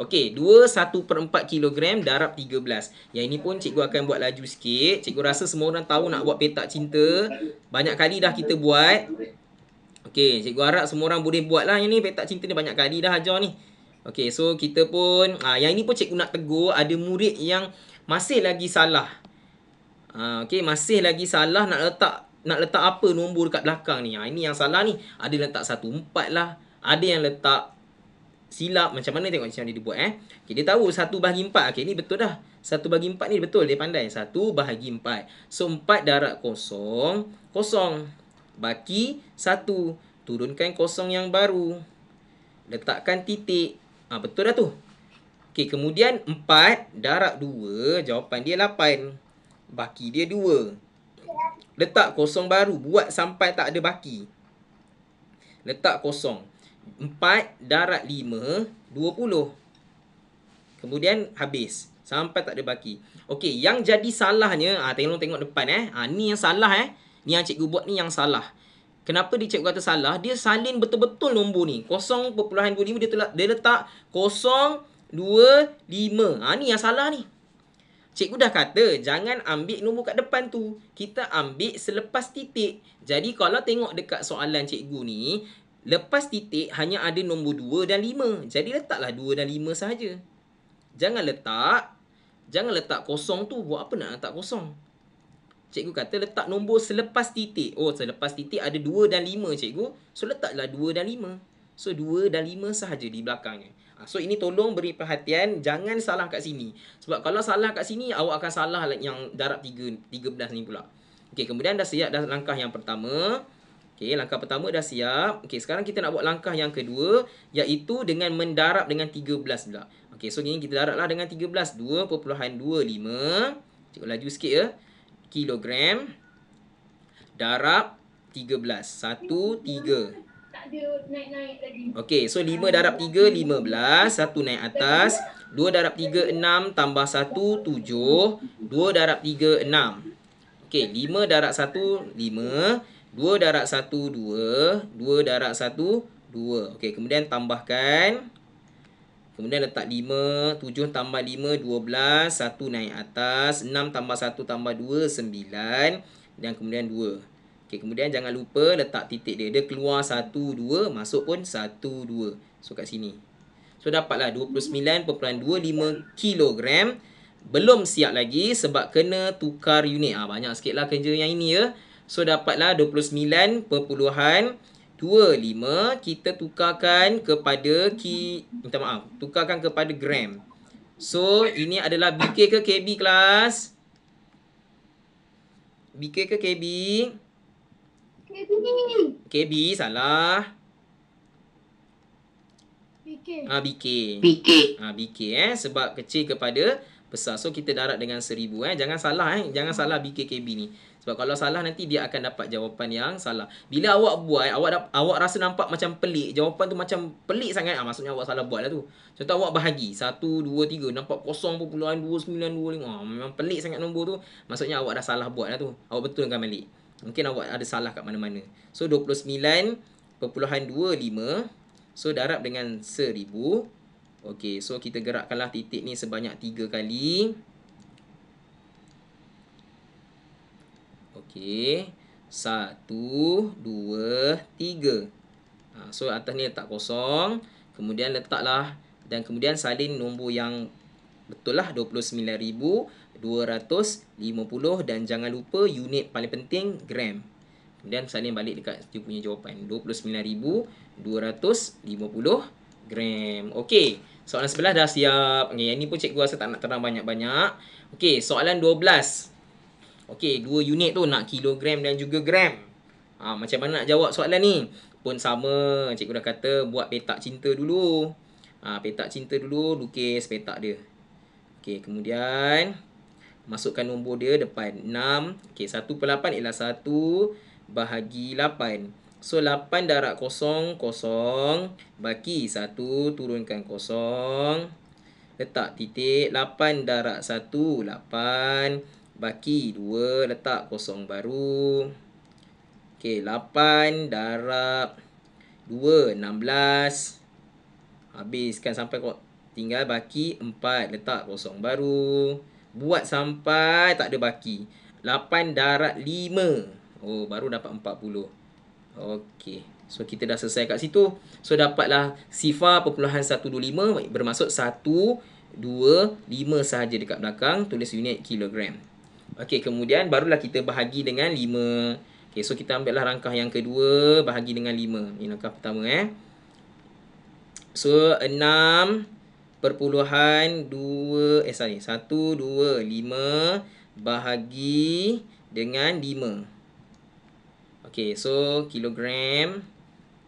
Okey, 2 1/4 kilogram darab 13. Yang ini pun cikgu akan buat laju sikit. Cikgu rasa semua orang tahu nak buat petak cinta. Banyak kali dah kita buat. Okey, cikgu harap semua orang boleh buatlah yang ni petak cinta ni banyak kali dah ajar ni. Okey, so kita pun ah yang ini pun cikgu nak tegur ada murid yang masih lagi salah. Ah okey, masih lagi salah nak letak nak letak apa nombor dekat belakang ni. Ah ini yang salah ni. Ada letak 1 4 lah. Ada yang letak silap macam mana tengok macam mana dia buat eh. Okay, dia tahu satu bahagi empat Okey ni betul dah. satu bahagi empat ni betul dia pandai. satu bahagi empat, So 4 darab kosong, kosong. Baki satu Turunkan kosong yang baru. Letakkan titik. Ah ha, betul dah tu. Okey kemudian empat darab dua jawapan dia 8. Baki dia dua, Letak kosong baru buat sampai tak ada baki. Letak kosong. Empat, darat lima, dua puluh. Kemudian habis Sampai tak ada baki Okey yang jadi salahnya ha, ah, Tengok tengok depan eh ha, Ni yang salah eh Ni yang cikgu buat ni yang salah Kenapa dia cikgu kata salah Dia salin betul-betul nombor ni kosong, 0.25 dia, telah, dia letak kosong, 0.25 ha, ah, Ni yang salah ni Cikgu dah kata jangan ambil nombor kat depan tu. Kita ambil selepas titik. Jadi kalau tengok dekat soalan cikgu ni, Lepas titik hanya ada nombor 2 dan 5. Jadi letaklah 2 dan 5 sahaja. Jangan letak jangan letak kosong tu buat apa nak letak kosong? Cikgu kata letak nombor selepas titik. Oh, selepas titik ada 2 dan 5, cikgu. So letaklah 2 dan 5. So 2 dan 5 sahaja di belakangnya. Ah, so ini tolong beri perhatian jangan salah kat sini. Sebab kalau salah kat sini awak akan salah yang darab 3 13 ni pula. Okey, kemudian dah siap dah langkah yang pertama. Okey, langkah pertama dah siap. Okey, sekarang kita nak buat langkah yang kedua iaitu dengan mendarab dengan 13 pula. Okey, so ini kita darablah dengan 13 2.25. Cikgu laju sikit ya. Kilogram darab 13 1 3. Okey, so 5 darab 3, 15 satu naik atas 2 darab 3, 6 Tambah 1, 7 2 darab 3, 6 Okey, 5 darab 1, 2 darab 1, 2. 2 darab 1, 2. Okey, kemudian tambahkan. Kemudian letak 5. 7 tambah 5, 12. 1 naik atas. 6 tambah 1, tambah 2, 9. Dan kemudian 2. Okey, kemudian jangan lupa letak titik dia. Dia keluar 1, 2. Masuk pun 1, 2. So, kat sini. So, dapatlah 29.25 kilogram. Belum siap lagi sebab kena tukar unit. Ha, banyak sikitlah kerja yang ini ya. So dapatlah 29.25 kita tukarkan kepada ki minta maaf, tukarkan kepada gram. So ini adalah BK ke KB kelas? BK ke KB? KB salah. BK. Ah BK. BK. Ah BK eh sebab kecil kepada besar. So kita darat dengan seribu eh. Jangan salah eh. Jangan salah BK KB ni. Sebab kalau salah nanti dia akan dapat jawapan yang salah. Bila awak buat, eh, awak awak rasa nampak macam pelik, jawapan tu macam pelik sangat. Ah maksudnya awak salah buatlah tu. Contoh awak bahagi Satu, dua, tiga, nampak kosong, puluhan dua sembilan 0.2925. Ah memang pelik sangat nombor tu. Maksudnya awak dah salah buatlah tu. Awak betul kan balik. Mungkin awak ada salah kat mana-mana. So 29.25 so darab dengan seribu. Okay. so kita gerakkanlah titik ni sebanyak tiga kali. Okey. Satu, dua, tiga. Ha, so, atas ni letak kosong. Kemudian letaklah. Dan kemudian salin nombor yang betul lah. 29,250. Dan jangan lupa unit paling penting, gram. Kemudian salin balik dekat dia punya jawapan. 29,250 gram. Okey. Soalan sebelah dah siap. Okay, yang ni pun cikgu rasa tak nak terang banyak-banyak. Okey, soalan dua belas Okey, dua unit tu nak kilogram dan juga gram. Ha, macam mana nak jawab soalan ni? Pun sama, cikgu dah kata buat petak cinta dulu. Ha, petak cinta dulu, lukis petak dia. Okey, kemudian masukkan nombor dia depan 6. Okey, 1 per 8 ialah 1 bahagi 8. So, 8 darat kosong, kosong. Baki 1, turunkan kosong. Letak titik 8 darat 1, 8. Baki 2 letak kosong baru. Okey, 8 darab 2 16. Habiskan sampai kot tinggal baki 4 letak kosong baru. Buat sampai tak ada baki. 8 darab 5. Oh, baru dapat 40. Okey. So kita dah selesai kat situ. So dapatlah sifar perpuluhan 125 bermaksud 1 2 5 sahaja dekat belakang tulis unit kilogram. Okey, kemudian barulah kita bahagi dengan 5. Okey, so kita ambillah rangkah yang kedua bahagi dengan 5. Ini rangkah pertama eh. So, 6 perpuluhan 2, eh sorry, 1, 2, 5 bahagi dengan 5. Okey, so kilogram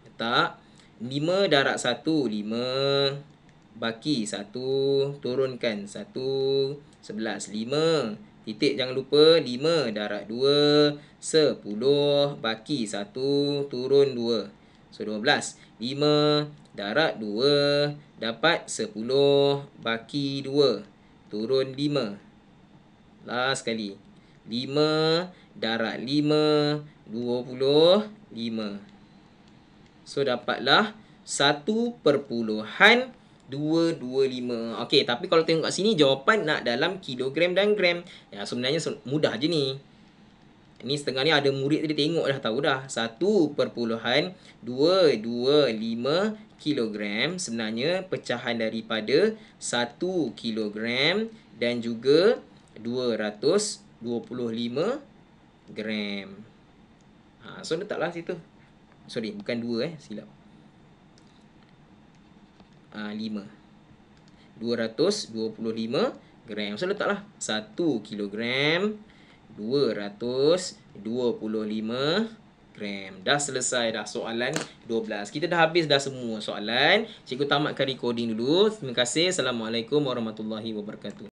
letak 5 darat 1, 5 baki 1, turunkan 1, 11, 5 Titik jangan lupa 5 darat 2 10 baki 1 turun 2 So 12 5 darat 2 dapat 10 baki 2 turun 5 Last sekali 5 darat 5 25 So dapatlah 1 perpuluhan 25 225. Okey, tapi kalau tengok kat sini jawapan nak dalam kilogram dan gram. Ya, sebenarnya mudah je ni. Ini setengah ni ada murid tadi tengok dah tahu dah. 1.225 kilogram sebenarnya pecahan daripada 1 kilogram dan juga 225 gram. Ha, so letaklah situ. Sorry, bukan 2 eh, silap. 5 ah, 225 gram So letaklah 1 kilogram 225 gram Dah selesai dah soalan 12 Kita dah habis dah semua soalan Cikgu tamatkan recording dulu Terima kasih Assalamualaikum warahmatullahi wabarakatuh